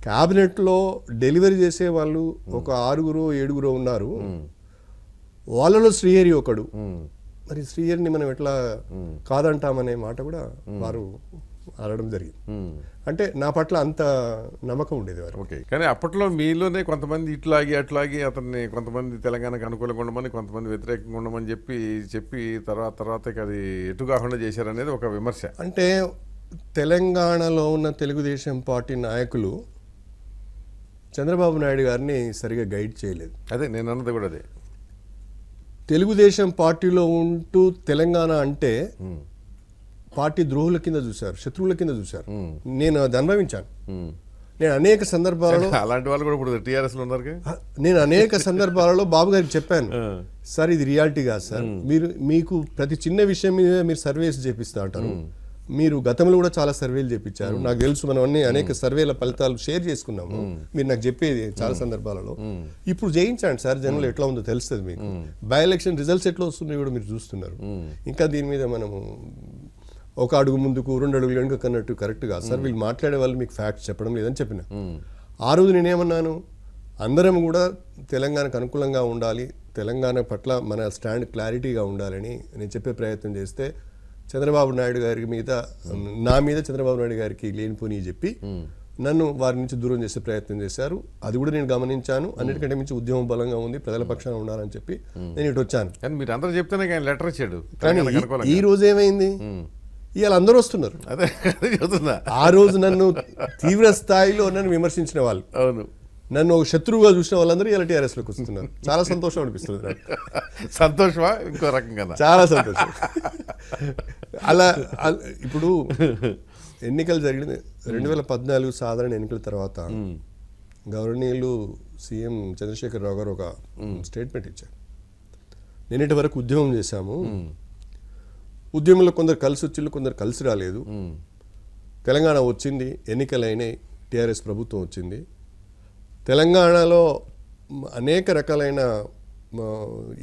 క్యాబినెట్లో డెలివరీ చేసే వాళ్ళు ఒక ఆరుగురు ఏడుగురు ఉన్నారు వాళ్ళలో శ్రీహరి ఒకడు మరి శ్రీహరిని మనం ఎట్లా కాదంటామనే మాట కూడా వారు అనడం జరిగింది అంటే నా పట్ల అంత నమ్మకం ఉండేది వారు ఓకే కానీ అప్పట్లో మీలోనే కొంతమంది ఇట్లాగి అట్లాగి అతన్ని కొంతమంది తెలంగాణకు అనుకూలంగా ఉండమని కొంతమంది వ్యతిరేకంగా ఉండమని చెప్పి చెప్పి తర్వాత తర్వాత అది ఎటుగాకుండా చేశారనేది ఒక విమర్శ అంటే తెలంగాణలో ఉన్న తెలుగుదేశం పార్టీ నాయకులు చంద్రబాబు నాయుడు గారిని సరిగా గైడ్ చేయలేదు అదే నేను అన్నది కూడా అదే తెలుగుదేశం పార్టీలో ఉంటూ తెలంగాణ అంటే పార్టీ ద్రోహుల కింద చూశారు శత్రువుల కింద చూశారు నేను అది అనుభవించాను నేను అనేక సందర్భాలలో అలాంటి వాళ్ళు కూడా టీఆర్ఎస్ టీఆర్ఎస్లో ఉన్నారు నేను అనేక సందర్భాలలో బాబు గారికి చెప్పాను సార్ ఇది రియాలిటీ కాదు సార్ మీరు మీకు ప్రతి చిన్న విషయం మీద మీరు సర్వేస్ చేపిస్తూ ఉంటారు మీరు గతంలో కూడా చాలా సర్వేలు చేపించారు నాకు తెలుసు మనం అన్ని అనేక సర్వేల ఫలితాలు షేర్ చేసుకున్నాము మీరు నాకు చెప్పేది చాలా సందర్భాలలో ఇప్పుడు చేయించండి సార్ జనరల్ ఎట్లా ఉందో తెలుస్తుంది మీకు బై ఎలక్షన్ రిజల్ట్స్ ఎట్లా వస్తున్నాయి కూడా మీరు చూస్తున్నారు ఇంకా దీని మీద మనము ఒక అడుగు ముందుకు రెండు అడుగులు వెనుక కన్నట్టు కరెక్ట్ కాదు సార్ వీళ్ళు మాట్లాడే వాళ్ళు మీకు ఫ్యాక్ట్స్ చెప్పడం లేదని చెప్పిన ఆ రోజు నేనేమన్నాను అందరం కూడా తెలంగాణకు అనుకూలంగా ఉండాలి తెలంగాణ పట్ల మన స్టాండ్ క్లారిటీగా ఉండాలని నేను చెప్పే ప్రయత్నం చేస్తే చంద్రబాబు నాయుడు గారి మీద నా మీద చంద్రబాబు నాయుడు గారికి లేనిపోని చెప్పి నన్ను వారి నుంచి దూరం చేసే ప్రయత్నం చేశారు అది కూడా నేను గమనించాను అన్నిటికంటే మించి ఉద్యమం బలంగా ఉంది ప్రజల పక్షాన ఉన్నారని చెప్పి నేను ఇటు వచ్చాను మీరు అందరూ లెటర్ ఇచ్చాడు ఈ రోజు ఏమైంది ఇవాళ అందరూ వస్తున్నారు అదే ఆ రోజు నన్ను తీవ్ర స్థాయిలో నన్ను విమర్శించిన వాళ్ళు అవును నన్ను శత్రువుగా చూసిన వాళ్ళందరూ ఇలా టీఆర్ఎస్లోకి వస్తున్నారు చాలా సంతోషం అనిపిస్తుంది నాకు సంతోషమా ఇంకో రకంగా చాలా సంతోషం అలా ఇప్పుడు ఎన్నికలు జరిగిన రెండు వేల పద్నాలుగు సాధారణ ఎన్నికల తర్వాత గవర్నీయులు సీఎం చంద్రశేఖర్ రావు గారు ఒక స్టేట్మెంట్ ఇచ్చారు నిన్నటి వరకు ఉద్యమం చేశాము ఉద్యమంలో కొందరు కలిసి వచ్చిళ్ళు కొందరు కలిసి రాలేదు తెలంగాణ వచ్చింది ఎన్నికలైనాయి టీఆర్ఎస్ ప్రభుత్వం వచ్చింది తెలంగాణలో అనేక రకాలైన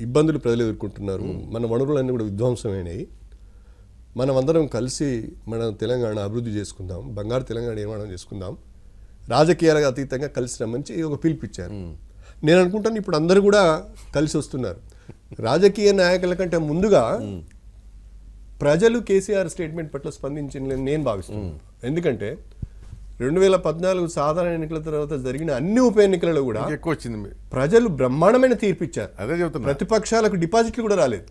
ఇబ్బందులు ప్రజలు ఎదుర్కొంటున్నారు మన వనరులన్నీ కూడా విధ్వంసమైనవి మనమందరం కలిసి మన తెలంగాణ అభివృద్ధి చేసుకుందాం బంగారు తెలంగాణ నిర్మాణం చేసుకుందాం రాజకీయాలకు అతీతంగా కలిసి రమ్మని ఒక పిలిపిచ్చారు నేను అనుకుంటాను ఇప్పుడు అందరూ కూడా కలిసి వస్తున్నారు రాజకీయ నాయకుల కంటే ముందుగా ప్రజలు కేసీఆర్ స్టేట్మెంట్ పట్ల స్పందించిన నేను భావిస్తున్నాను ఎందుకంటే రెండు వేల పద్నాలుగు సాధారణ ఎన్నికల తర్వాత జరిగిన అన్ని ఉప ఎన్నికలలో కూడా ఎక్కువ వచ్చింది ప్రజలు బ్రహ్మాండమైన తీర్పిచ్చారు అదే చెబుతున్నారు ప్రతిపక్షాలకు డిపాజిట్లు కూడా రాలేదు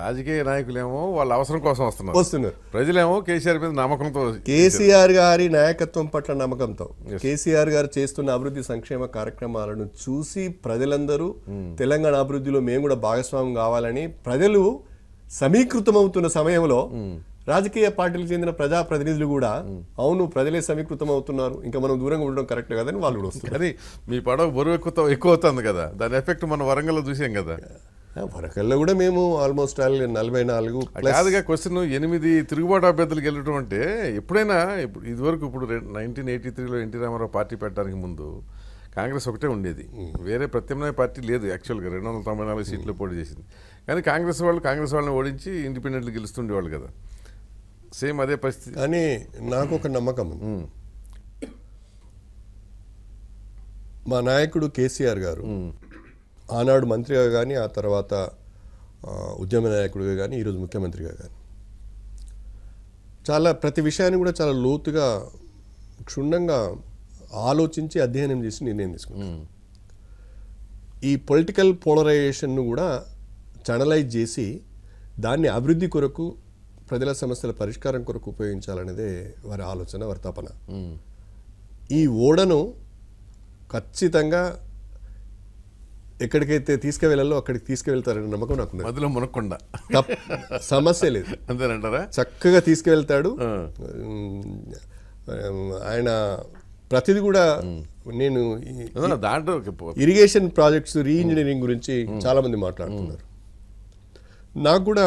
రాజకీయ నాయకులేమో వాళ్ళ అవసరం కోసం వస్తున్నారు వస్తున్నారు ప్రజలేమో కేసీఆర్ మీద నమ్మకంతో కేసీఆర్ గారి నాయకత్వం పట్ల నమ్మకంతో కేసీఆర్ గారు చేస్తున్న అభివృద్ధి సంక్షేమ కార్యక్రమాలను చూసి ప్రజలందరూ hmm. తెలంగాణ అభివృద్ధిలో మేము కూడా భాగస్వామ్యం కావాలని ప్రజలు సమీకృతమవుతున్న సమయంలో hmm. రాజకీయ పార్టీలకు చెందిన ప్రజా ప్రతినిధులు కూడా అవును ప్రజలే సమీకృతం అవుతున్నారు ఇంకా మనం దూరంగా ఉండడం కరెక్ట్ కదని వాళ్ళు కూడా వస్తారు కానీ మీ పడవ బరువు ఎక్కువ ఎక్కువ అవుతుంది కదా దాని ఎఫెక్ట్ మనం వరంగల్లో చూసాం కదా వరకల్లో కూడా మేము ఆల్మోస్ట్ నలభై నాలుగు కాదుగా క్వశ్చన్ ఎనిమిది తిరుగుబాటు అభ్యర్థులు గెలవడం అంటే ఎప్పుడైనా ఇప్పుడు ఇదివరకు ఇప్పుడు నైన్టీన్ ఎయిటీ త్రీలో ఎన్టీ రామారావు పార్టీ పెట్టడానికి ముందు కాంగ్రెస్ ఒకటే ఉండేది వేరే ప్రత్యామ్నాయ పార్టీ లేదు యాక్చువల్గా రెండు వందల తొంభై నాలుగు సీట్లు పోటీ చేసింది కానీ కాంగ్రెస్ వాళ్ళు కాంగ్రెస్ వాళ్ళని ఓడించి ఇండిపెండెంట్లు గెలుస్తుండేవాళ్ళు కదా సేమ్ అదే పరిస్థితి కానీ నాకు ఒక నమ్మకం మా నాయకుడు కేసీఆర్ గారు ఆనాడు మంత్రిగా కానీ ఆ తర్వాత ఉద్యమ నాయకుడిగా కానీ ఈరోజు ముఖ్యమంత్రిగా కానీ చాలా ప్రతి విషయాన్ని కూడా చాలా లోతుగా క్షుణ్ణంగా ఆలోచించి అధ్యయనం చేసి నిర్ణయం తీసుకున్నాను ఈ పొలిటికల్ పోలరైజేషన్ను కూడా చనలైజ్ చేసి దాన్ని అభివృద్ధి కొరకు ప్రజల సమస్యల పరిష్కారం కొరకు ఉపయోగించాలనేదే వారి ఆలోచన వారి తపన ఈ ఓడను ఖచ్చితంగా ఎక్కడికైతే తీసుకువెళ్ళాలో అక్కడికి తీసుకువెళ్తారని నమ్మకం నాకు మధ్యలో మునక్కుండా సమస్య లేదు అంతేనంటారా చక్కగా తీసుకువెళ్తాడు ఆయన ప్రతిది కూడా నేను దాంట్లో ఇరిగేషన్ ప్రాజెక్ట్స్ రీఇంజనీరింగ్ గురించి చాలామంది మాట్లాడుతున్నారు నాకు కూడా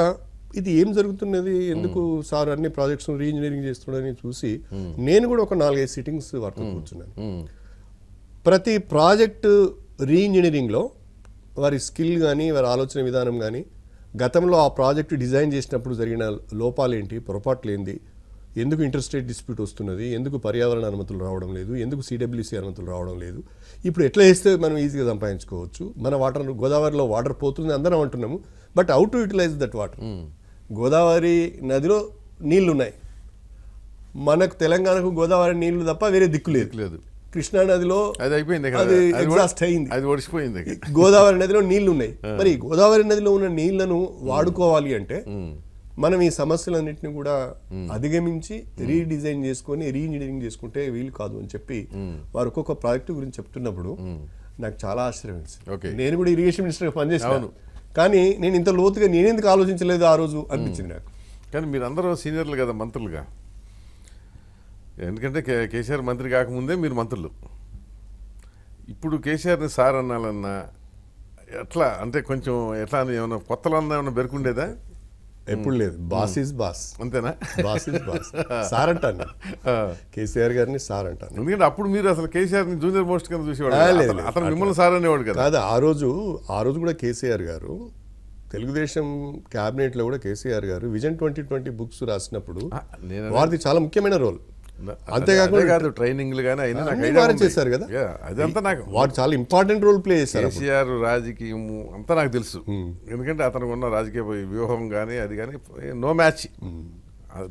ఇది ఏం జరుగుతున్నది ఎందుకు సార్ అన్ని ప్రాజెక్ట్స్ రీ ఇంజనీరింగ్ చేస్తున్నాడని చూసి నేను కూడా ఒక నాలుగైదు సిట్టింగ్స్ వరకు కూర్చున్నాను ప్రతి ప్రాజెక్టు రీ ఇంజనీరింగ్లో వారి స్కిల్ కానీ వారి ఆలోచన విధానం కానీ గతంలో ఆ ప్రాజెక్టు డిజైన్ చేసినప్పుడు జరిగిన లోపాలేంటి పొరపాట్లు ఏంది ఎందుకు ఇంటర్స్టేట్ డిస్ప్యూట్ వస్తున్నది ఎందుకు పర్యావరణ అనుమతులు రావడం లేదు ఎందుకు సిడబ్ల్యూసీ అనుమతులు రావడం లేదు ఇప్పుడు ఎట్లా చేస్తే మనం ఈజీగా సంపాదించుకోవచ్చు మన వాటర్ గోదావరిలో వాటర్ పోతుంది అందరం అంటున్నాము but out to utilize that water Godavari నదిలో ఉన్నాయి మనకు తెలంగాణకు గోదావరి నీళ్లు తప్ప వేరే దిక్కు లేదు లేదు కృష్ణా నదిలో అది అయిపోయింది అది అది గోదావరి నదిలో నీళ్లు ఉన్నాయి మరి గోదావరి నదిలో ఉన్న నీళ్లను వాడుకోవాలి అంటే మనం ఈ సమస్యలన్నింటినీ కూడా అధిగమించి రీడిజైన్ చేసుకొని రీఇంజనీరింగ్ చేసుకుంటే వీలు కాదు అని చెప్పి వారు ఒక్కొక్క ప్రాజెక్టు గురించి చెప్తున్నప్పుడు నాకు చాలా ఆశ్చర్యం నేను కూడా ఇరిగేషన్ మినిస్టర్గా పనిచేసాను కానీ నేను ఇంత లోతుగా నేనెందుకు ఆలోచించలేదు ఆ రోజు అనిపించింది నాకు కానీ మీరందరూ సీనియర్లు కదా మంత్రులుగా ఎందుకంటే కేసీఆర్ మంత్రి కాకముందే మీరు మంత్రులు ఇప్పుడు కేసీఆర్ని సార్ అన్నాలన్నా ఎట్లా అంటే కొంచెం ఎట్లా ఏమైనా కొత్తలో అన్నా ఏమైనా బెరుకుండేదా ఎప్పుడు లేదు బాస్ ఇస్ బాస్ అంతేనా బాస్ ఇస్ బాస్ సార్ అంటాను కేసీఆర్ గారిని సార్ అంటాను ఎందుకంటే అప్పుడు మీరు అసలు కేసీఆర్ ని జూనియర్ మోస్ట్ కింద చూసేవాడు అతను మిమ్మల్ని సార్ అనేవాడు కదా అదే ఆ రోజు ఆ రోజు కూడా కేసీఆర్ గారు తెలుగుదేశం క్యాబినెట్లో కూడా కేసీఆర్ గారు విజన్ ట్వంటీ ట్వంటీ బుక్స్ రాసినప్పుడు వారిది చాలా ముఖ్యమైన రోల్ అంతేకాకుండా కాదు ట్రైనింగ్లు కానీ అయినా నాకు చేశారు కదా అదంతా నాకు వాడు చాలా ఇంపార్టెంట్ రోల్ ప్లే చేశారు కేసీఆర్ రాజకీయం అంతా నాకు తెలుసు hmm. ఎందుకంటే అతనికి ఉన్న రాజకీయ వ్యూహం hmm. కానీ అది కానీ నో మ్యాచ్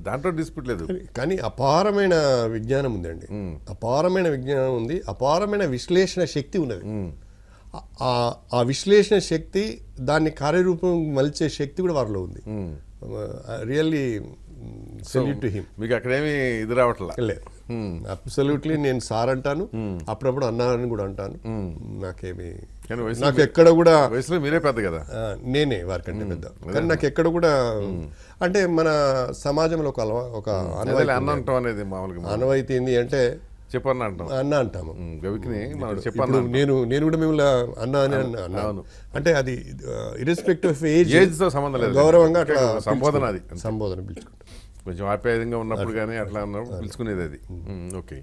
దాంట్లో డిస్ప్యూట్ లేదు కానీ అపారమైన విజ్ఞానం ఉందండి hmm. అపారమైన విజ్ఞానం ఉంది అపారమైన విశ్లేషణ శక్తి ఉన్నది ఆ విశ్లేషణ శక్తి దాన్ని కార్యరూపం మలిచే శక్తి కూడా వారిలో ఉంది రియల్లీ సెల్యూట్ టు హిమ్ మీకు అక్కడేమి ఇది రావట్లే లేదు అబ్సల్యూట్లీ hmm. నేను సార్ అంటాను hmm. అప్పుడప్పుడు అన్నారని కూడా అంటాను hmm. నాకేమి నాకు ఎక్కడ కూడా వయసులో మీరే పెద్ద కదా నేనే వారికంటే పెద్ద కానీ నాకు ఎక్కడ కూడా అంటే మన సమాజంలో ఒక అలవా ఒక అనేది అంటే అంటాం అన్న అంటాము నేను నేను కూడా మిమ్మల్ని అన్న అని అన్నాను అంటే అది ఇరెస్పెక్ట్ ఆఫ్ ఏజ్ సంబంధం లేదు గౌరవంగా అట్లా సంబోధన అది సంబోధన కొంచెం ఆప్యాయంగా ఉన్నప్పుడు కానీ అట్లా ఉన్నప్పుడు పిలుచుకునేది అది ఓకే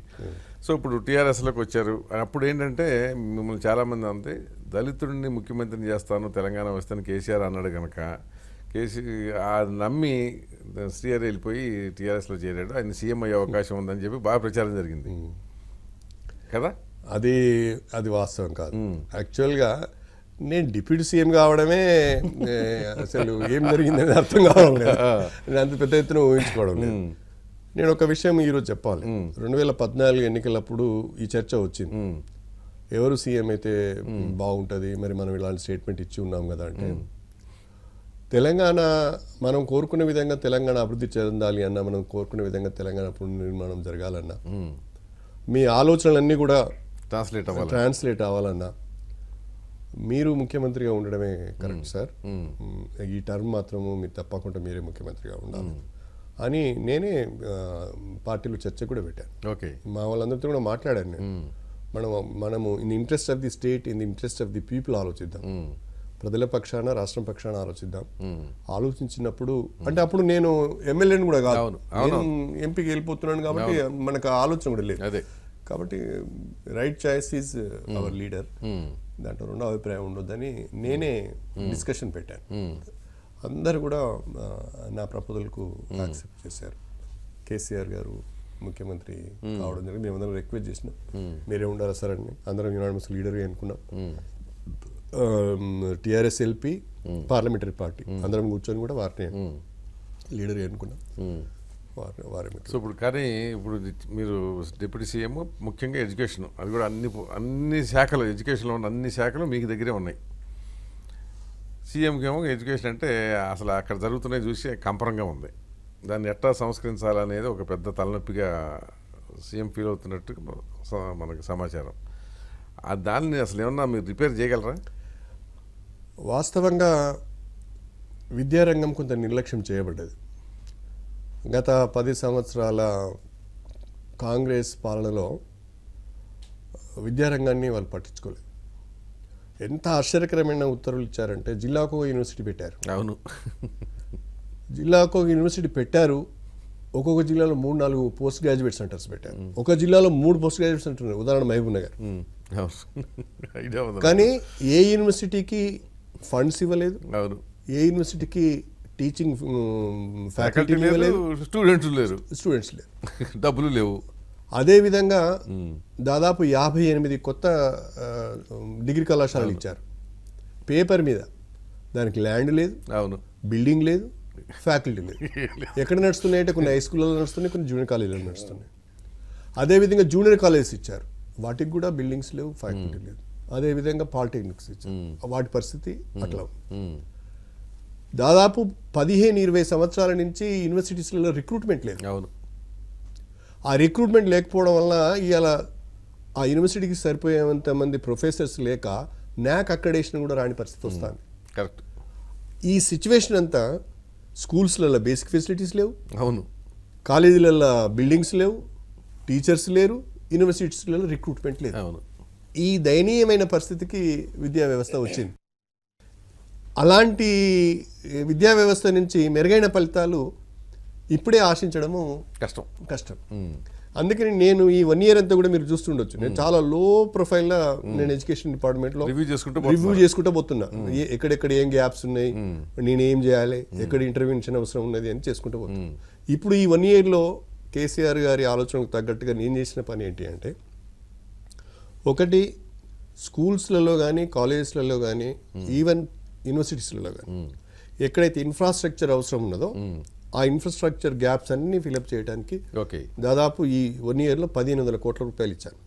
సో ఇప్పుడు టీఆర్ఎస్లోకి వచ్చారు అప్పుడు ఏంటంటే మిమ్మల్ని చాలామంది అంతే దళితుడిని ముఖ్యమంత్రిని చేస్తాను తెలంగాణ వస్తాను కేసీఆర్ అన్నాడు కనుక కేసీ నమ్మి శ్రీఆర్ వెళ్ళిపోయి టీఆర్ఎస్లో చేరాడు ఆయన సీఎం అయ్యే అవకాశం ఉందని చెప్పి బాగా ప్రచారం జరిగింది కదా అది అది వాస్తవం కాదు యాక్చువల్గా నేను డిప్యూటీ సీఎం కావడమే అసలు ఏం జరిగిందని అర్థం కావడం నేను అంత పెద్ద ఎత్తున ఊహించుకోవడం నేను ఒక విషయం ఈరోజు చెప్పాలి రెండు వేల పద్నాలుగు ఎన్నికలప్పుడు ఈ చర్చ వచ్చింది ఎవరు సీఎం అయితే బాగుంటుంది మరి మనం ఇలాంటి స్టేట్మెంట్ ఇచ్చి ఉన్నాం కదా అంటే తెలంగాణ మనం కోరుకునే విధంగా తెలంగాణ అభివృద్ధి చెందాలి అన్న మనం కోరుకునే విధంగా తెలంగాణ పునర్నిర్మాణం జరగాలన్నా మీ ఆలోచనలన్నీ కూడా ట్రాన్స్లేట్ అవ్వాలి ట్రాన్స్లేట్ అవ్వాలన్నా మీరు ముఖ్యమంత్రిగా ఉండడమే కరెక్ట్ సార్ ఈ టర్మ్ మాత్రము మీరు తప్పకుండా మీరే ముఖ్యమంత్రిగా ఉండాలి అని నేనే పార్టీలో చర్చ కూడా పెట్టాను ఓకే మా వాళ్ళందరితో కూడా మాట్లాడాను నేను మనం మనము in interest of the state in the interest of the people ఆలోచిద్దాం ప్రజల పక్షాన రాష్ట్రం పక్షాన ఆలోచిద్దాం ఆలోచించినప్పుడు అంటే అప్పుడు నేను ఎమ్మెల్యేని కూడా కాదు నేను ఎంపీకి వెళ్ళిపోతున్నాను కాబట్టి మనకు ఆలోచన కూడా లేదు కాబట్టి right choice is our leader దాంట్లో రెండో అభిప్రాయం ఉండొద్దని నేనే డిస్కషన్ hmm. hmm. పెట్టాను hmm. అందరు కూడా నా ప్రపోజల్కు యాక్సెప్ట్ చేశారు కేసీఆర్ గారు ముఖ్యమంత్రి కావడం జరిగింది మేమందరం రిక్వెస్ట్ చేసినాం మీరే ఉండాలి సార్ అని అందరం యునానిమస్ లీడర్ అనుకున్నాం టీఆర్ఎస్ ఎల్పి పార్లమెంటరీ పార్టీ అందరం కూర్చొని కూడా వారిని లీడర్ అనుకున్నాం వారి వారి సో ఇప్పుడు కానీ ఇప్పుడు మీరు డిప్యూటీ సీఎం ముఖ్యంగా ఎడ్యుకేషన్ అది కూడా అన్ని అన్ని శాఖలు ఎడ్యుకేషన్లో ఉన్న అన్ని శాఖలు మీకు దగ్గరే ఉన్నాయి సీఎంకి ఏమో ఎడ్యుకేషన్ అంటే అసలు అక్కడ జరుగుతున్నాయి చూసి కంపరంగా ఉంది దాన్ని ఎట్లా సంస్కరించాలనేది ఒక పెద్ద తలనొప్పిగా సీఎం ఫీల్ అవుతున్నట్టు మనకు సమాచారం ఆ దాన్ని అసలు ఏమన్నా మీరు రిపేర్ చేయగలరా వాస్తవంగా విద్యారంగం కొంత నిర్లక్ష్యం చేయబడ్డది గత పది సంవత్సరాల కాంగ్రెస్ పాలనలో విద్యారంగాన్ని వాళ్ళు పట్టించుకోలేదు ఎంత ఆశ్చర్యకరమైన ఉత్తర్వులు ఇచ్చారంటే జిల్లాకు యూనివర్సిటీ పెట్టారు అవును జిల్లాకు యూనివర్సిటీ పెట్టారు ఒక్కొక్క జిల్లాలో మూడు నాలుగు పోస్ట్ గ్రాడ్యుయేట్ సెంటర్స్ పెట్టారు ఒక జిల్లాలో మూడు పోస్ట్ గ్రాడ్యుయేట్ సెంటర్ ఉన్నాయి ఉదాహరణ మహబూబ్ నగర్ కానీ ఏ యూనివర్సిటీకి ఫండ్స్ ఇవ్వలేదు ఏ యూనివర్సిటీకి టీచింగ్ ఫ్యాకల్టీ స్టూడెంట్స్ లేరు స్టూడెంట్స్ లేరు డబ్బులు లేవు అదేవిధంగా దాదాపు యాభై ఎనిమిది కొత్త డిగ్రీ కళాశాలలు ఇచ్చారు పేపర్ మీద దానికి ల్యాండ్ లేదు అవును బిల్డింగ్ లేదు ఫ్యాకల్టీ లేదు ఎక్కడ నడుస్తున్నాయి అంటే కొన్ని హై స్కూళ్ళలో నడుస్తున్నాయి కొన్ని జూనియర్ కాలేజీలో నడుస్తున్నాయి అదేవిధంగా జూనియర్ కాలేజెస్ ఇచ్చారు వాటికి కూడా బిల్డింగ్స్ లేవు ఫ్యాకల్టీ లేదు అదేవిధంగా పాలిటెక్నిక్స్ ఇచ్చారు వాటి పరిస్థితి అట్లా దాదాపు పదిహేను ఇరవై సంవత్సరాల నుంచి యూనివర్సిటీస్లలో రిక్రూట్మెంట్ లేదు అవును ఆ రిక్రూట్మెంట్ లేకపోవడం వల్ల ఇవాళ ఆ యూనివర్సిటీకి సరిపోయేంత మంది ప్రొఫెసర్స్ లేక నాక్ అక్కడేషన్ కూడా రాని పరిస్థితి వస్తుంది కరెక్ట్ ఈ సిచ్యువేషన్ అంతా స్కూల్స్లలో బేసిక్ ఫెసిలిటీస్ లేవు అవును కాలేజీలలో బిల్డింగ్స్ లేవు టీచర్స్ లేరు యూనివర్సిటీస్లలో రిక్రూట్మెంట్ లేదు అవును ఈ దయనీయమైన పరిస్థితికి విద్యా వ్యవస్థ వచ్చింది అలాంటి విద్యా వ్యవస్థ నుంచి మెరుగైన ఫలితాలు ఇప్పుడే ఆశించడము కష్టం కష్టం అందుకని నేను ఈ వన్ ఇయర్ అంతా కూడా మీరు చూస్తుండొచ్చు నేను చాలా లో ప్రొఫైల్ లా నేను ఎడ్యుకేషన్ డిపార్ట్మెంట్ లో రివ్యూ చేసుకుంటూ రివ్యూ చేసుకుంటూ పోతున్నా ఎక్కడెక్కడ ఏం గ్యాప్స్ ఉన్నాయి నేను ఏం చేయాలి ఎక్కడ ఇంటర్వెన్షన్ అవసరం ఉన్నది అని చేసుకుంటూ పోతున్నా ఇప్పుడు ఈ వన్ ఇయర్ లో కేసీఆర్ గారి ఆలోచనకు తగ్గట్టుగా నేను చేసిన పని ఏంటి అంటే ఒకటి స్కూల్స్లలో కానీ కాలేజెస్లలో కానీ ఈవెన్ యూనివర్సిటీస్లలో కానీ ఎక్కడైతే ఇన్ఫ్రాస్ట్రక్చర్ అవసరం ఉన్నదో ఆ ఇన్ఫ్రాస్ట్రక్చర్ గ్యాప్స్ అన్ని ఫిలప్ చేయడానికి దాదాపు ఈ వన్ ఇయర్లో పదిహేను వందల కోట్ల రూపాయలు ఇచ్చాను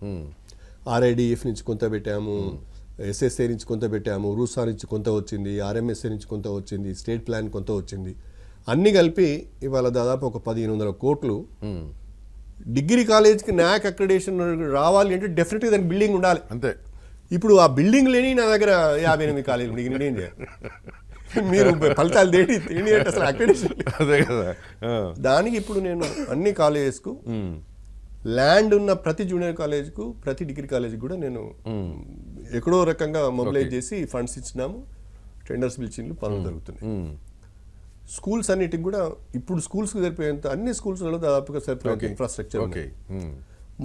ఆర్ఐడిఎఫ్ నుంచి కొంత పెట్టాము ఎస్ఎస్ఏ నుంచి కొంత పెట్టాము రూసా నుంచి కొంత వచ్చింది ఆర్ఎంఎస్ఏ నుంచి కొంత వచ్చింది స్టేట్ ప్లాన్ కొంత వచ్చింది అన్నీ కలిపి ఇవాళ దాదాపు ఒక పదిహేను వందల కోట్లు డిగ్రీ కాలేజ్కి నాక్ అక్రిడేషన్ రావాలి అంటే డెఫినెట్గా దానికి బిల్డింగ్ ఉండాలి అంతే ఇప్పుడు ఆ బిల్డింగ్ లేని నా దగ్గర యాభై ఎనిమిది కాలేజీలు నేను చేయాలి మీరు ఫలితాలు తేడి తేడి అంటే అసలు అక్రెడిషన్ అదే కదా దానికి ఇప్పుడు నేను అన్ని కాలేజెస్కు ల్యాండ్ ఉన్న ప్రతి జూనియర్ కాలేజ్కు ప్రతి డిగ్రీ కాలేజ్కి కూడా నేను ఎక్కడో రకంగా మొబిలైజ్ చేసి ఫండ్స్ ఇచ్చినాము టెండర్స్ పిలిచిండ్లు పనులు జరుగుతున్నాయి స్కూల్స్ అన్నిటికి కూడా ఇప్పుడు స్కూల్స్కి సరిపోయేంత అన్ని స్కూల్స్లలో దాదాపుగా సరిపోయే ఇన్ఫ్రాస్ట్రక్చర్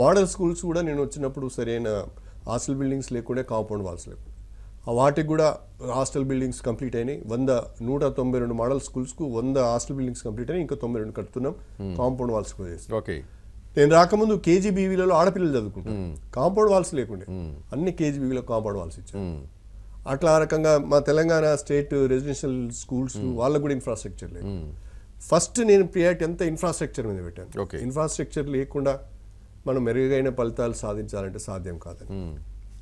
మోడల్ స్కూల్స్ కూడా నేను వచ్చినప్పుడు సరైన హాస్టల్ బిల్డింగ్స్ లేకుండా కాంపౌండ్ వాల్స్ లేకుండా వాటికి కూడా హాస్టల్ బిల్డింగ్స్ కంప్లీట్ అయినాయి వంద నూట తొంభై రెండు మోడల్ స్కూల్స్కు వంద హాస్టల్ బిల్డింగ్స్ కంప్లీట్ అయినాయి ఇంకా తొంభై రెండు కడుతున్నాం hmm. కాంపౌండ్ వాల్స్ ఓకే నేను రాకముందు కేజీబీవీలలో ఆడపిల్లలు చదువుకుంటాను hmm. కాంపౌండ్ వాల్స్ లేకుండే hmm. అన్ని కేజీబీవీలో కాంపౌండ్ వాల్స్ ఇచ్చాను అట్లా రకంగా మా తెలంగాణ స్టేట్ రెసిడెన్షియల్ స్కూల్స్ వాళ్ళకు కూడా ఇన్ఫ్రాస్ట్రక్చర్ లేదు ఫస్ట్ నేను ప్రియారిటీ అంతా ఇన్ఫ్రాస్ట్రక్చర్ మీద పెట్టాను ఇన్ఫ్రాస్ట్రక్చర్ లేకుండా మనం మెరుగైన ఫలితాలు సాధించాలంటే సాధ్యం కాదని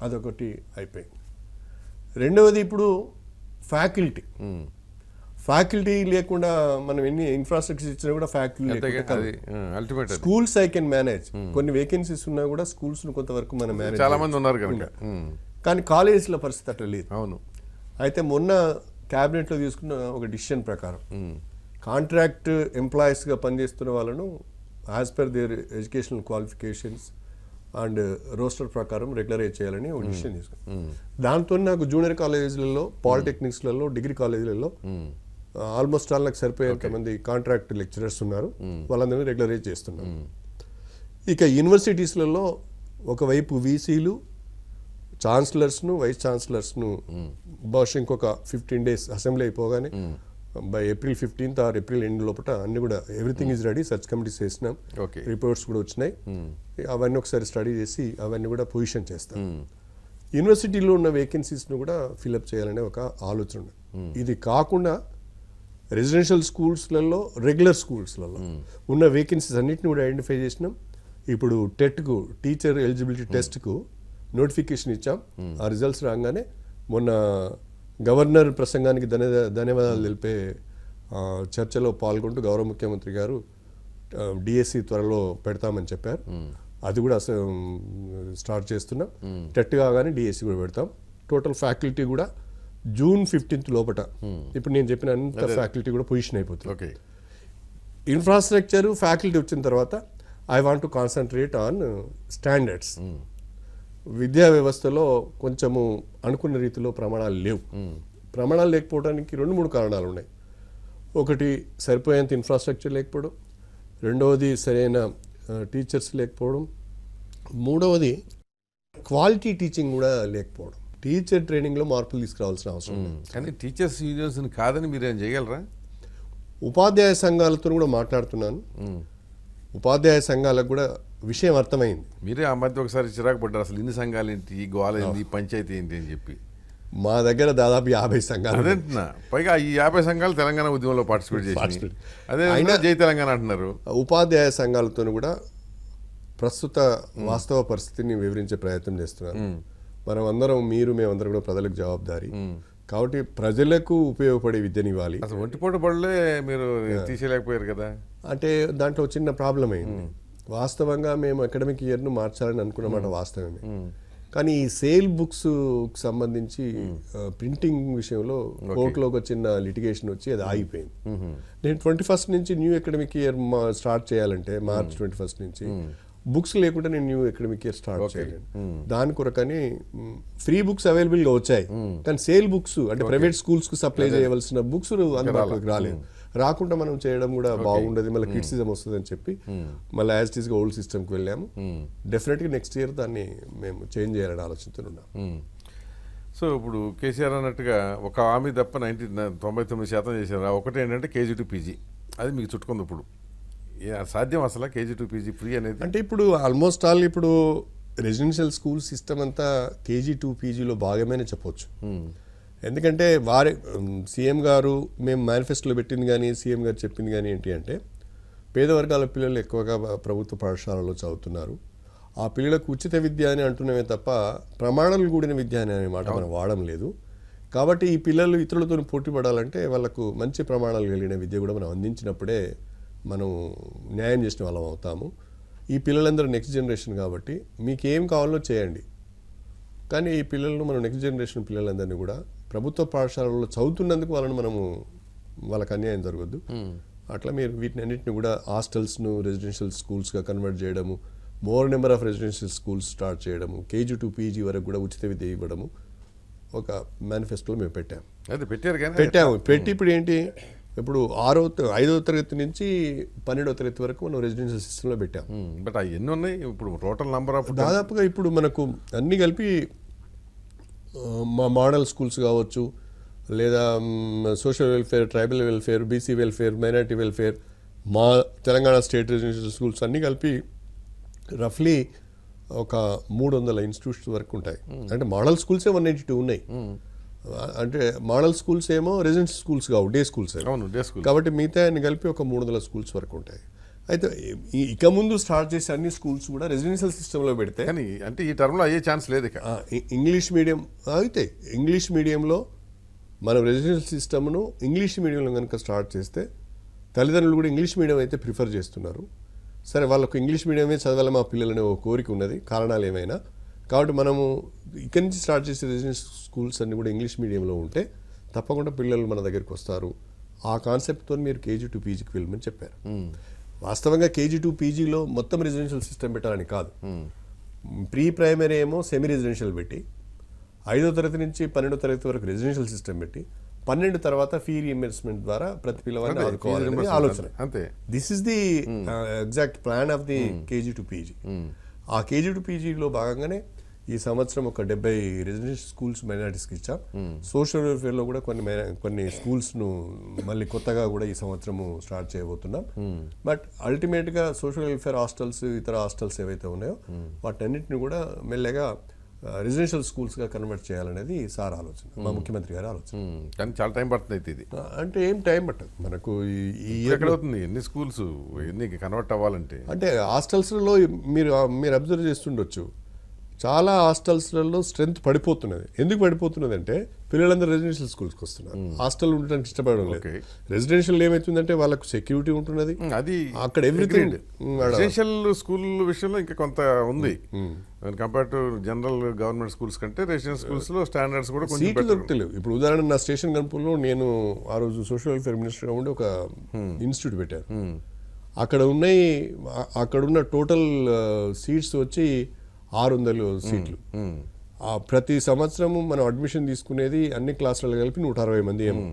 అదొకటి అయిపోయింది రెండవది ఇప్పుడు ఫ్యాకల్టీ ఫ్యాకల్టీ లేకుండా మనం ఎన్ని ఇన్ఫ్రాస్ట్రక్చర్ ఇచ్చినా కూడా faculty schools I can manage కొన్ని వేకెన్సీస్ ఉన్నా కూడా స్కూల్స్ కొంతవరకు మనం మేనేజ్ చాలా మంది ఉన్నారు కానీ కాలేజీల పరిస్థితి అట్లా లేదు అవును అయితే మొన్న క్యాబినెట్లో తీసుకున్న ఒక డిసిషన్ ప్రకారం కాంట్రాక్ట్ ఎంప్లాయీస్గా పనిచేస్తున్న వాళ్ళను as per their educational qualifications and roster ప్రకారం రెగ్యులరైజ్ చేయాలని ఒక డిసిషన్ hmm. తీసుకున్నాను hmm. దాంతో నాకు జూనియర్ కాలేజీలలో పాలిటెక్నిక్స్లలో డిగ్రీ కాలేజీలలో ఆల్మోస్ట్ ఆల్ నాకు సరిపోయేంత మంది కాంట్రాక్ట్ లెక్చరర్స్ ఉన్నారు hmm. వాళ్ళందరినీ రెగ్యులరైజ్ చేస్తున్నాను ఇక యూనివర్సిటీస్లలో ఒకవైపు వీసీలు ఛాన్సలర్స్ను వైస్ ఛాన్సలర్స్ను బహుశా ఇంకొక ఫిఫ్టీన్ డేస్ అసెంబ్లీ అయిపోగానే by April fifteenth or April end లోపల అన్ని కూడా everything is ready search committees చేసినాం రిపోర్ట్స్ కూడా వచ్చినాయి hmm. అవన్నీ ఒకసారి స్టడీ చేసి అవన్నీ కూడా పొజిషన్ చేస్తాం యూనివర్సిటీలో hmm. ఉన్న వేకెన్సీస్ను కూడా ఫిలప్ చేయాలనే ఒక ఆలోచన hmm. ఇది కాకుండా రెసిడెన్షియల్ స్కూల్స్లలో రెగ్యులర్ స్కూల్స్లలో ఉన్న వేకెన్సీస్ అన్నిటిని కూడా ఐడెంటిఫై చేసినాం ఇప్పుడు టెట్కు టీచర్ ఎలిజిబిలిటీ టెస్ట్కు నోటిఫికేషన్ ఇచ్చాం ఆ రిజల్ట్స్ రాగానే మొన్న గవర్నర్ ప్రసంగానికి ధన్య ధన్యవాదాలు తెలిపే చర్చలో పాల్గొంటూ గౌరవ ముఖ్యమంత్రి గారు డిఎస్సి e త్వరలో పెడతామని చెప్పారు అది కూడా స్టార్ట్ చేస్తున్నాం టెట్ కాగానే డిఎస్సి e కూడా పెడతాం టోటల్ ఫ్యాకల్టీ కూడా జూన్ ఫిఫ్టీన్త్ లోపల ఇప్పుడు నేను చెప్పిన అంత ఫ్యాకల్టీ కూడా పొజిషన్ అయిపోతుంది ఓకే ఇన్ఫ్రాస్ట్రక్చర్ ఫ్యాకల్టీ వచ్చిన తర్వాత I want to concentrate on standards విద్యా వ్యవస్థలో కొంచెము అనుకున్న రీతిలో ప్రమాణాలు లేవు ప్రమాణాలు లేకపోవడానికి రెండు మూడు కారణాలు ఉన్నాయి ఒకటి సరిపోయేంత ఇన్ఫ్రాస్ట్రక్చర్ లేకపోవడం రెండవది సరైన టీచర్స్ లేకపోవడం మూడవది క్వాలిటీ టీచింగ్ కూడా లేకపోవడం టీచర్ ట్రైనింగ్లో మార్పులు తీసుకురావాల్సిన అవసరం కానీ టీచర్స్ యూనియన్స్ కాదని మీరు ఏం చేయగలరా ఉపాధ్యాయ సంఘాలతో కూడా మాట్లాడుతున్నాను ఉపాధ్యాయ సంఘాలకు కూడా విషయం అర్థమైంది మీరే ఆ మధ్య ఒకసారి చిరాకు పడ్డారు అసలు ఇన్ని సంఘాలు ఏంటి ఈ గోళ ఏంటి పంచాయతీ ఏంటి అని చెప్పి మా దగ్గర దాదాపు యాభై సంఘాలు అదేంటున్నా పైగా ఈ యాభై సంఘాలు తెలంగాణ ఉద్యమంలో పార్టిసిపేట్ చేసి అదే అయినా జై తెలంగాణ అంటున్నారు ఉపాధ్యాయ సంఘాలతో కూడా ప్రస్తుత వాస్తవ పరిస్థితిని వివరించే ప్రయత్నం చేస్తున్నారు మనం అందరం మీరు మేమందరం కూడా ప్రజలకు జవాబుదారి కాబట్టి ప్రజలకు ఉపయోగపడే విద్యనివ్వాలి అసలు ఒంటిపోటు పడలే మీరు తీసేయలేకపోయారు కదా అంటే దాంట్లో చిన్న ప్రాబ్లం అయింది వాస్తవంగా మేము అకాడమిక్ ఇయర్ను మార్చాలని అనుకున్నమాట వాస్తవమే కానీ ఈ సేల్ బుక్స్ సంబంధించి ప్రింటింగ్ విషయంలో కోర్టులో ఒక చిన్న లిటిగేషన్ వచ్చి అది ఆగిపోయింది నేను ట్వంటీ ఫస్ట్ నుంచి న్యూ అకాడమిక్ ఇయర్ స్టార్ట్ చేయాలంటే మార్చ్ ట్వంటీ ఫస్ట్ నుంచి బుక్స్ లేకుండా నేను న్యూ అకాడమిక్ ఇయర్ స్టార్ట్ చేయలేను hmm. దాని కొరకని ఫ్రీ బుక్స్ అవైలబుల్గా వచ్చాయి hmm. కానీ సేల్ బుక్స్ అంటే ప్రైవేట్ స్కూల్స్ కు సప్లై చేయవలసిన బుక్స్ అందుబాటులోకి రాలేదు hmm. రాకుండా మనం చేయడం కూడా బాగుండదు మళ్ళీ క్రిటిసిజం వస్తుంది అని చెప్పి మళ్ళీ యాజ్ గా ఓల్డ్ సిస్టమ్ కి వెళ్ళాము గా నెక్స్ట్ ఇయర్ దాన్ని మేము చేంజ్ చేయాలని ఆలోచిస్తున్నాం సో ఇప్పుడు కేసీఆర్ అన్నట్టుగా ఒక ఆమె తప్ప నైన్టీ తొంభై తొమ్మిది శాతం చేశారు ఒకటి ఏంటంటే కేజీ టు పీజీ అది మీకు చుట్టుకుంది ఇప్పుడు సాధ్యం అసలు కేజీ టూ పీజీ ఫ్రీ అనేది అంటే ఇప్పుడు ఆల్మోస్ట్ ఆల్ ఇప్పుడు రెసిడెన్షియల్ స్కూల్ సిస్టమ్ అంతా కేజీ టూ పీజీలో భాగమే చెప్పొచ్చు ఎందుకంటే వారి సీఎం గారు మేము మేనిఫెస్టోలో పెట్టింది కానీ సీఎం గారు చెప్పింది కానీ ఏంటి అంటే పేద వర్గాల పిల్లలు ఎక్కువగా ప్రభుత్వ పాఠశాలలో చదువుతున్నారు ఆ పిల్లలకు ఉచిత విద్య అని అంటున్నామే తప్ప ప్రమాణాలు కూడిన విద్య అనే మాట మనం వాడడం లేదు కాబట్టి ఈ పిల్లలు ఇతరులతో పోటీ పడాలంటే వాళ్ళకు మంచి ప్రమాణాలు కలిగిన విద్య కూడా మనం అందించినప్పుడే మనం న్యాయం చేసిన వాళ్ళం అవుతాము ఈ పిల్లలందరూ నెక్స్ట్ జనరేషన్ కాబట్టి మీకు ఏం కావాలో చేయండి కానీ ఈ పిల్లలను మనం నెక్స్ట్ జనరేషన్ పిల్లలందరినీ కూడా ప్రభుత్వ పాఠశాలలో చదువుతున్నందుకు వాళ్ళని మనము వాళ్ళకి అన్యాయం జరగద్దు అట్లా మీరు వీటిని అన్నింటిని కూడా హాస్టల్స్ను రెసిడెన్షియల్ స్కూల్స్గా కన్వర్ట్ చేయడము more number of residential schools start చేయడము కేజీ టు పీజీ వరకు కూడా ఉచిత విద్య ఇవ్వడము ఒక మేనిఫెస్టోలో మేము పెట్టాము అయితే పెట్టారు కానీ పెట్టాము పెట్టి ఇప్పుడు ఏంటి ఇప్పుడు ఆరో ఐదో తరగతి నుంచి పన్నెండో తరగతి వరకు మనం రెసిడెన్షియల్ సిస్టంలో పెట్టాం బట్ అవి ఎన్ని ఉన్నాయి ఇప్పుడు టోటల్ నంబర్ ఆఫ్ దాదాపుగా ఇప్పుడు మనకు అన్నీ కలిపి మా మోడల్ స్కూల్స్ కావచ్చు లేదా social welfare tribal welfare BC welfare minority welfare మా తెలంగాణ స్టేట్ రెసిడెన్షియల్ స్కూల్స్ అన్నీ కలిపి రఫ్లీ ఒక మూడు వందల ఇన్స్టిట్యూట్స్ వరకు ఉంటాయి అంటే మోడల్ స్కూల్సే వన్ ఎయిటీ టూ ఉన్నాయి అంటే మోడల్ స్కూల్స్ ఏమో రెసిడెన్స్ స్కూల్స్ కావు డే స్కూల్స్ అవును డే స్కూల్ కాబట్టి మిగతా కలిపి ఒక మూడు వందల స్కూల్స్ వరకు ఉంటాయి అయితే ఇక ముందు స్టార్ట్ చేసే అన్ని స్కూల్స్ కూడా రెసిడెన్షియల్ సిస్టంలో పెడితే కానీ అంటే ఈ టర్మ్లో అయ్యే ఛాన్స్ లేదు ఇక ఇంగ్లీష్ మీడియం అయితే ఇంగ్లీష్ మీడియంలో మనం రెసిడెన్షియల్ సిస్టమ్ను ఇంగ్లీష్ మీడియంలో కనుక స్టార్ట్ చేస్తే తల్లిదండ్రులు కూడా ఇంగ్లీష్ మీడియం అయితే ప్రిఫర్ చేస్తున్నారు సరే వాళ్ళకు ఇంగ్లీష్ మీడియమే చదవాలి మా పిల్లలనే ఒక కోరిక ఉన్నది కారణాలు ఏమైనా కాబట్టి మనము ఇక్కడి నుంచి స్టార్ట్ చేసే రెసిడెన్షియల్ స్కూల్స్ అన్నీ కూడా ఇంగ్లీష్ మీడియంలో ఉంటే తప్పకుండా పిల్లలు మన దగ్గరికి వస్తారు ఆ కాన్సెప్ట్తో మీరు కేజీ టు పీజీకి వెళ్ళమని చెప్పారు వాస్తవంగా కేజీ టు పీజీలో మొత్తం రెసిడెన్షియల్ సిస్టమ్ పెట్టాలని కాదు ప్రీ ప్రైమరీ ఏమో సెమీ రెసిడెన్షియల్ పెట్టి ఐదో తరగతి నుంచి పన్నెండో తరగతి వరకు రెసిడెన్షియల్ సిస్టమ్ పెట్టి పన్నెండు తర్వాత ఫీ రీఎంబర్స్మెంట్ ద్వారా ప్రతి పిల్లవాడిని ఆదుకోవాలనే ఆలోచన అంతే this is the exact plan of the KG to PG ఆ కేజీ టు పీజీలో భాగంగానే ఈ సంవత్సరం ఒక డెబ్బై రెసిడెన్షియల్ స్కూల్స్ మైనార్టీస్కి ఇచ్చాం సోషల్ hmm. వెల్ఫేర్లో కూడా కొన్ని కొన్ని స్కూల్స్ను మళ్ళీ కొత్తగా కూడా ఈ సంవత్సరము స్టార్ట్ చేయబోతున్నాం బట్ అల్టిమేట్గా సోషల్ వెల్ఫేర్ హాస్టల్స్ ఇతర హాస్టల్స్ ఏవైతే ఉన్నాయో hmm. వాటన్నిటిని కూడా మెల్లగా రెసిడెన్షియల్ స్కూల్స్గా కన్వర్ట్ చేయాలనేది సార్ ఆలోచన మా hmm. ముఖ్యమంత్రి గారు ఆలోచన కానీ చాలా టైం పడుతుంది ఇది అంటే ఏం టైం పట్టదు మనకు ఈ అవుతుంది ఎన్ని స్కూల్స్ ఎన్ని కన్వర్ట్ అవ్వాలంటే అంటే హాస్టల్స్లో మీరు మీరు అబ్జర్వ్ చేస్తుండొచ్చు చాలా హాస్టల్స్లలో స్ట్రెంత్ పడిపోతున్నది ఎందుకు పడిపోతున్నది అంటే పిల్లలందరూ రెసిడెన్షియల్ స్కూల్స్కి వస్తున్నారు హాస్టల్ ఉండడానికి ఇష్టపడడం లేదు రెసిడెన్షియల్ ఏమవుతుందంటే వాళ్ళకు సెక్యూరిటీ ఉంటున్నది అది అక్కడ ఎవ్రీథింగ్ రెసిడెన్షియల్ స్కూల్ విషయంలో ఇంకా కొంత ఉంది compare to general government schools కంటే రెసిడెన్షియల్ స్కూల్స్లో స్టాండర్డ్స్ కూడా సీట్లు దొరకలేవు ఇప్పుడు ఉదాహరణ నా స్టేషన్ కనుపులో నేను ఆ రోజు సోషల్ వెల్ఫేర్ మినిస్టర్గా ఉండి ఒక ఇన్స్టిట్యూట్ పెట్టాను అక్కడ ఉన్నాయి అక్కడున్న టోటల్ సీట్స్ వచ్చి ఆరు వందల సీట్లు ప్రతి సంవత్సరము మనం అడ్మిషన్ తీసుకునేది అన్ని క్లాసులు కలిపి నూట అరవై మంది ఏమో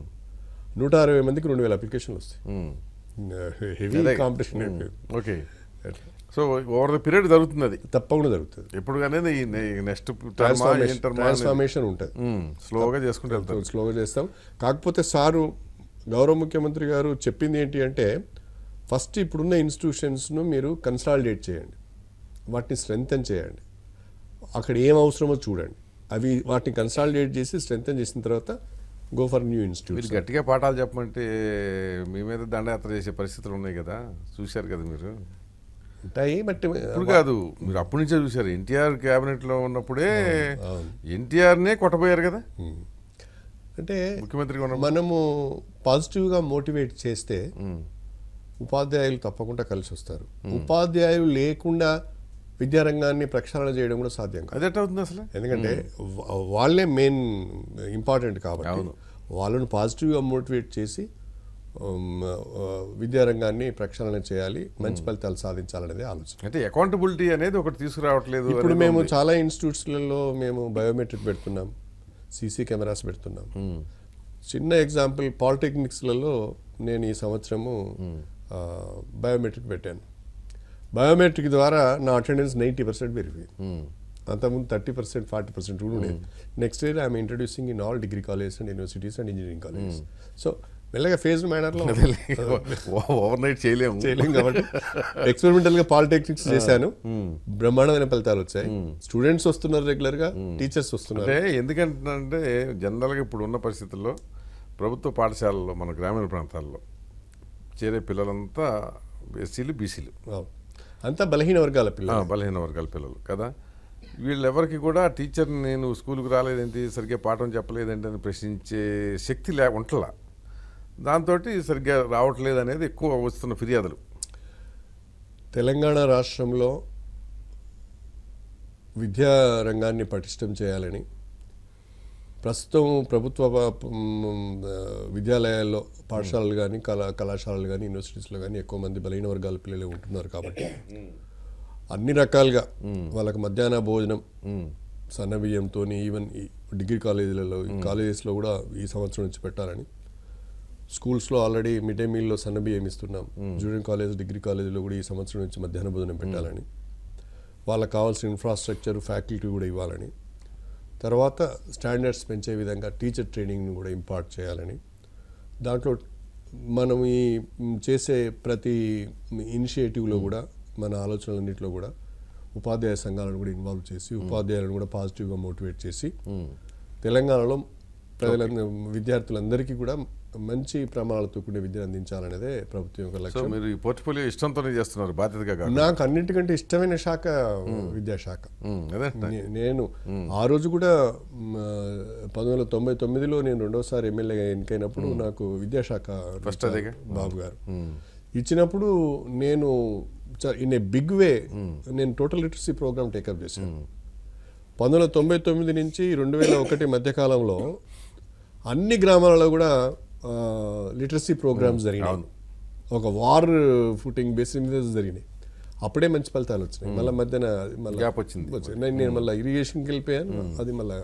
నూట అరవై మందికి రెండు వేల అప్లికేషన్లు వస్తాయి competition okay so over the period జరుగుతుంది అది తప్పకుండా జరుగుతుంది ఎప్పుడు నెక్స్ట్ ట్రాన్స్ఫార్మేషన్ ఉంటుంది స్లోగా చేసుకుంటే వెళ్తాం స్లోగా చేస్తాం కాకపోతే సారు గౌరవ ముఖ్యమంత్రి గారు చెప్పింది ఏంటి అంటే ఫస్ట్ ఇప్పుడున్న ఇన్స్టిట్యూషన్స్ను మీరు కన్సాలిడేట్ చేయండి వాటిని స్ట్రెంగ్తన్ చేయండి అక్కడ ఏం అవసరమో చూడండి అవి వాటిని కన్సాలిడేట్ చేసి స్ట్రెంగ్తన్ చేసిన తర్వాత గో ఫర్ న్యూ ఇన్స్టిట్యూట్ మీరు గట్టిగా పాఠాలు చెప్పమంటే మీ మీద దండయాత్ర చేసే పరిస్థితులు ఉన్నాయి కదా చూశారు కదా మీరు ఉంటాయి బట్ uh, ఇప్పుడు కాదు మీరు అప్పటి నుంచే చూశారు ఎన్టీఆర్ క్యాబినెట్లో ఉన్నప్పుడే ఎన్టీఆర్నే కొట్టబోయారు కదా hmm. అంటే ముఖ్యమంత్రి మనము పాజిటివ్గా మోటివేట్ చేస్తే hmm. ఉపాధ్యాయులు తప్పకుండా కలిసి వస్తారు hmm. ఉపాధ్యాయులు లేకుండా విద్యారంగాన్ని ప్రక్షాళన చేయడం కూడా సాధ్యం కాదు అవుతుంది అసలు ఎందుకంటే వాళ్ళే మెయిన్ ఇంపార్టెంట్ కాబట్టి వాళ్ళను పాజిటివ్గా మోటివేట్ చేసి విద్యారంగాన్ని ప్రక్షాళన చేయాలి మంచి ఫలితాలు సాధించాలనేది ఆలోచన అయితే అకౌంటబిలిటీ అనేది ఒకటి తీసుకురావట్లేదు ఇప్పుడు మేము చాలా ఇన్స్టిట్యూట్స్లలో మేము బయోమెట్రిక్ పెడుతున్నాం సీసీ కెమెరాస్ పెడుతున్నాం చిన్న ఎగ్జాంపుల్ పాలిటెక్నిక్స్లలో నేను ఈ సంవత్సరము బయోమెట్రిక్ పెట్టాను బయోమెట్రిక్ ద్వారా నా అటెండెన్స్ నైంటీ పర్సెంట్ పెరిగింది అంతకుముందు థర్టీ పర్సెంట్ ఫార్టీ పర్సెంట్ కూడా ఉండేది next year I'm introducing in all degree colleges and universities and engineering colleges so మెల్లగా ఫేజ్ మేనర్లో ఓవర్ నైట్ చేయలేము చేయలేము కాబట్టి ఎక్స్పెరిమెంటల్గా పాలిటెక్నిక్స్ చేశాను బ్రహ్మాండమైన ఫలితాలు వచ్చాయి స్టూడెంట్స్ వస్తున్నారు రెగ్యులర్గా టీచర్స్ వస్తున్నారు ఎందుకంటే జనరల్గా ఇప్పుడు ఉన్న పరిస్థితుల్లో ప్రభుత్వ పాఠశాలలో మన గ్రామీణ ప్రాంతాల్లో చేరే పిల్లలంతా ఎస్సీలు బీసీలు అంతా బలహీన వర్గాల పిల్లలు బలహీన వర్గాల పిల్లలు కదా వీళ్ళెవరికి కూడా టీచర్ నేను స్కూల్కి రాలేదేంటి సరిగ్గా పాఠం చెప్పలేదేంటి అని ప్రశ్నించే శక్తి లే ఉంటలా దాంతో సరిగ్గా రావట్లేదు అనేది ఎక్కువ వస్తున్న ఫిర్యాదులు తెలంగాణ రాష్ట్రంలో విద్యా రంగాన్ని పటిష్టం చేయాలని ప్రస్తుతం ప్రభుత్వ విద్యాలయాల్లో పాఠశాలలు కానీ కళా కళాశాలలు కానీ యూనివర్సిటీస్లో కానీ ఎక్కువ మంది బలహీన వర్గాల పిల్లలు ఉంటున్నారు కాబట్టి అన్ని రకాలుగా వాళ్ళకి మధ్యాహ్న భోజనం సన్న బియ్యంతో ఈవెన్ డిగ్రీ కాలేజీలలో కాలేజెస్లో కూడా ఈ సంవత్సరం నుంచి పెట్టాలని స్కూల్స్లో ఆల్రెడీ మిడ్ డే మీల్లో సన్న బియ్యం ఇస్తున్నాం జూనియర్ కాలేజ్ డిగ్రీ కాలేజీలో కూడా ఈ సంవత్సరం నుంచి మధ్యాహ్న భోజనం పెట్టాలని వాళ్ళకి కావాల్సిన ఇన్ఫ్రాస్ట్రక్చర్ ఫ్యాకల్టీ కూడా ఇవ్వాలని తర్వాత స్టాండర్డ్స్ పెంచే విధంగా టీచర్ ట్రైనింగ్ని కూడా ఇంపార్ట్ చేయాలని దాంట్లో మనం ఈ చేసే ప్రతి ఇనిషియేటివ్లో కూడా మన ఆలోచనలన్నింటిలో కూడా ఉపాధ్యాయ సంఘాలను కూడా ఇన్వాల్వ్ చేసి hmm. ఉపాధ్యాయులను కూడా పాజిటివ్గా మోటివేట్ చేసి hmm. తెలంగాణలో ప్రజలందరూ విద్యార్థులందరికీ కూడా మంచి ప్రమాణాలతో కూడిన విద్యను అందించాలనేదే ప్రభుత్వం యొక్క లక్ష్యం మీరు ఈ పోర్ట్ఫోలియో ఇష్టంతోనే చేస్తున్నారు బాధ్యతగా నాకు అన్నింటికంటే ఇష్టమైన శాఖ విద్యాశాఖ నేను ఆ రోజు కూడా పంతొమ్మిది వందల తొంభై తొమ్మిదిలో నేను రెండోసారి ఎమ్మెల్యేగా ఎన్నికైనప్పుడు నాకు విద్యాశాఖ ఫస్ట్ బాబు గారు ఇచ్చినప్పుడు నేను ఇన్ ఏ బిగ్ వే నేను టోటల్ లిటరసీ ప్రోగ్రామ్ టేకప్ చేశాను పంతొమ్మిది తొంభై తొమ్మిది నుంచి రెండు వేల ఒకటి మధ్యకాలంలో అన్ని గ్రామాలలో కూడా లిటరసీ ప్రోగ్రామ్స్ hmm, జరిగినాయి ఒక వార్ ఫుటింగ్ బేసిస్ మీద జరిగినాయి అప్పుడే మంచి ఫలితాలు వచ్చినాయి hmm. మళ్ళీ మధ్యన మళ్ళీ వచ్చింది నేను hmm. మళ్ళీ ఇరిగేషన్కి వెళ్ళిపోయాను అది మళ్ళీ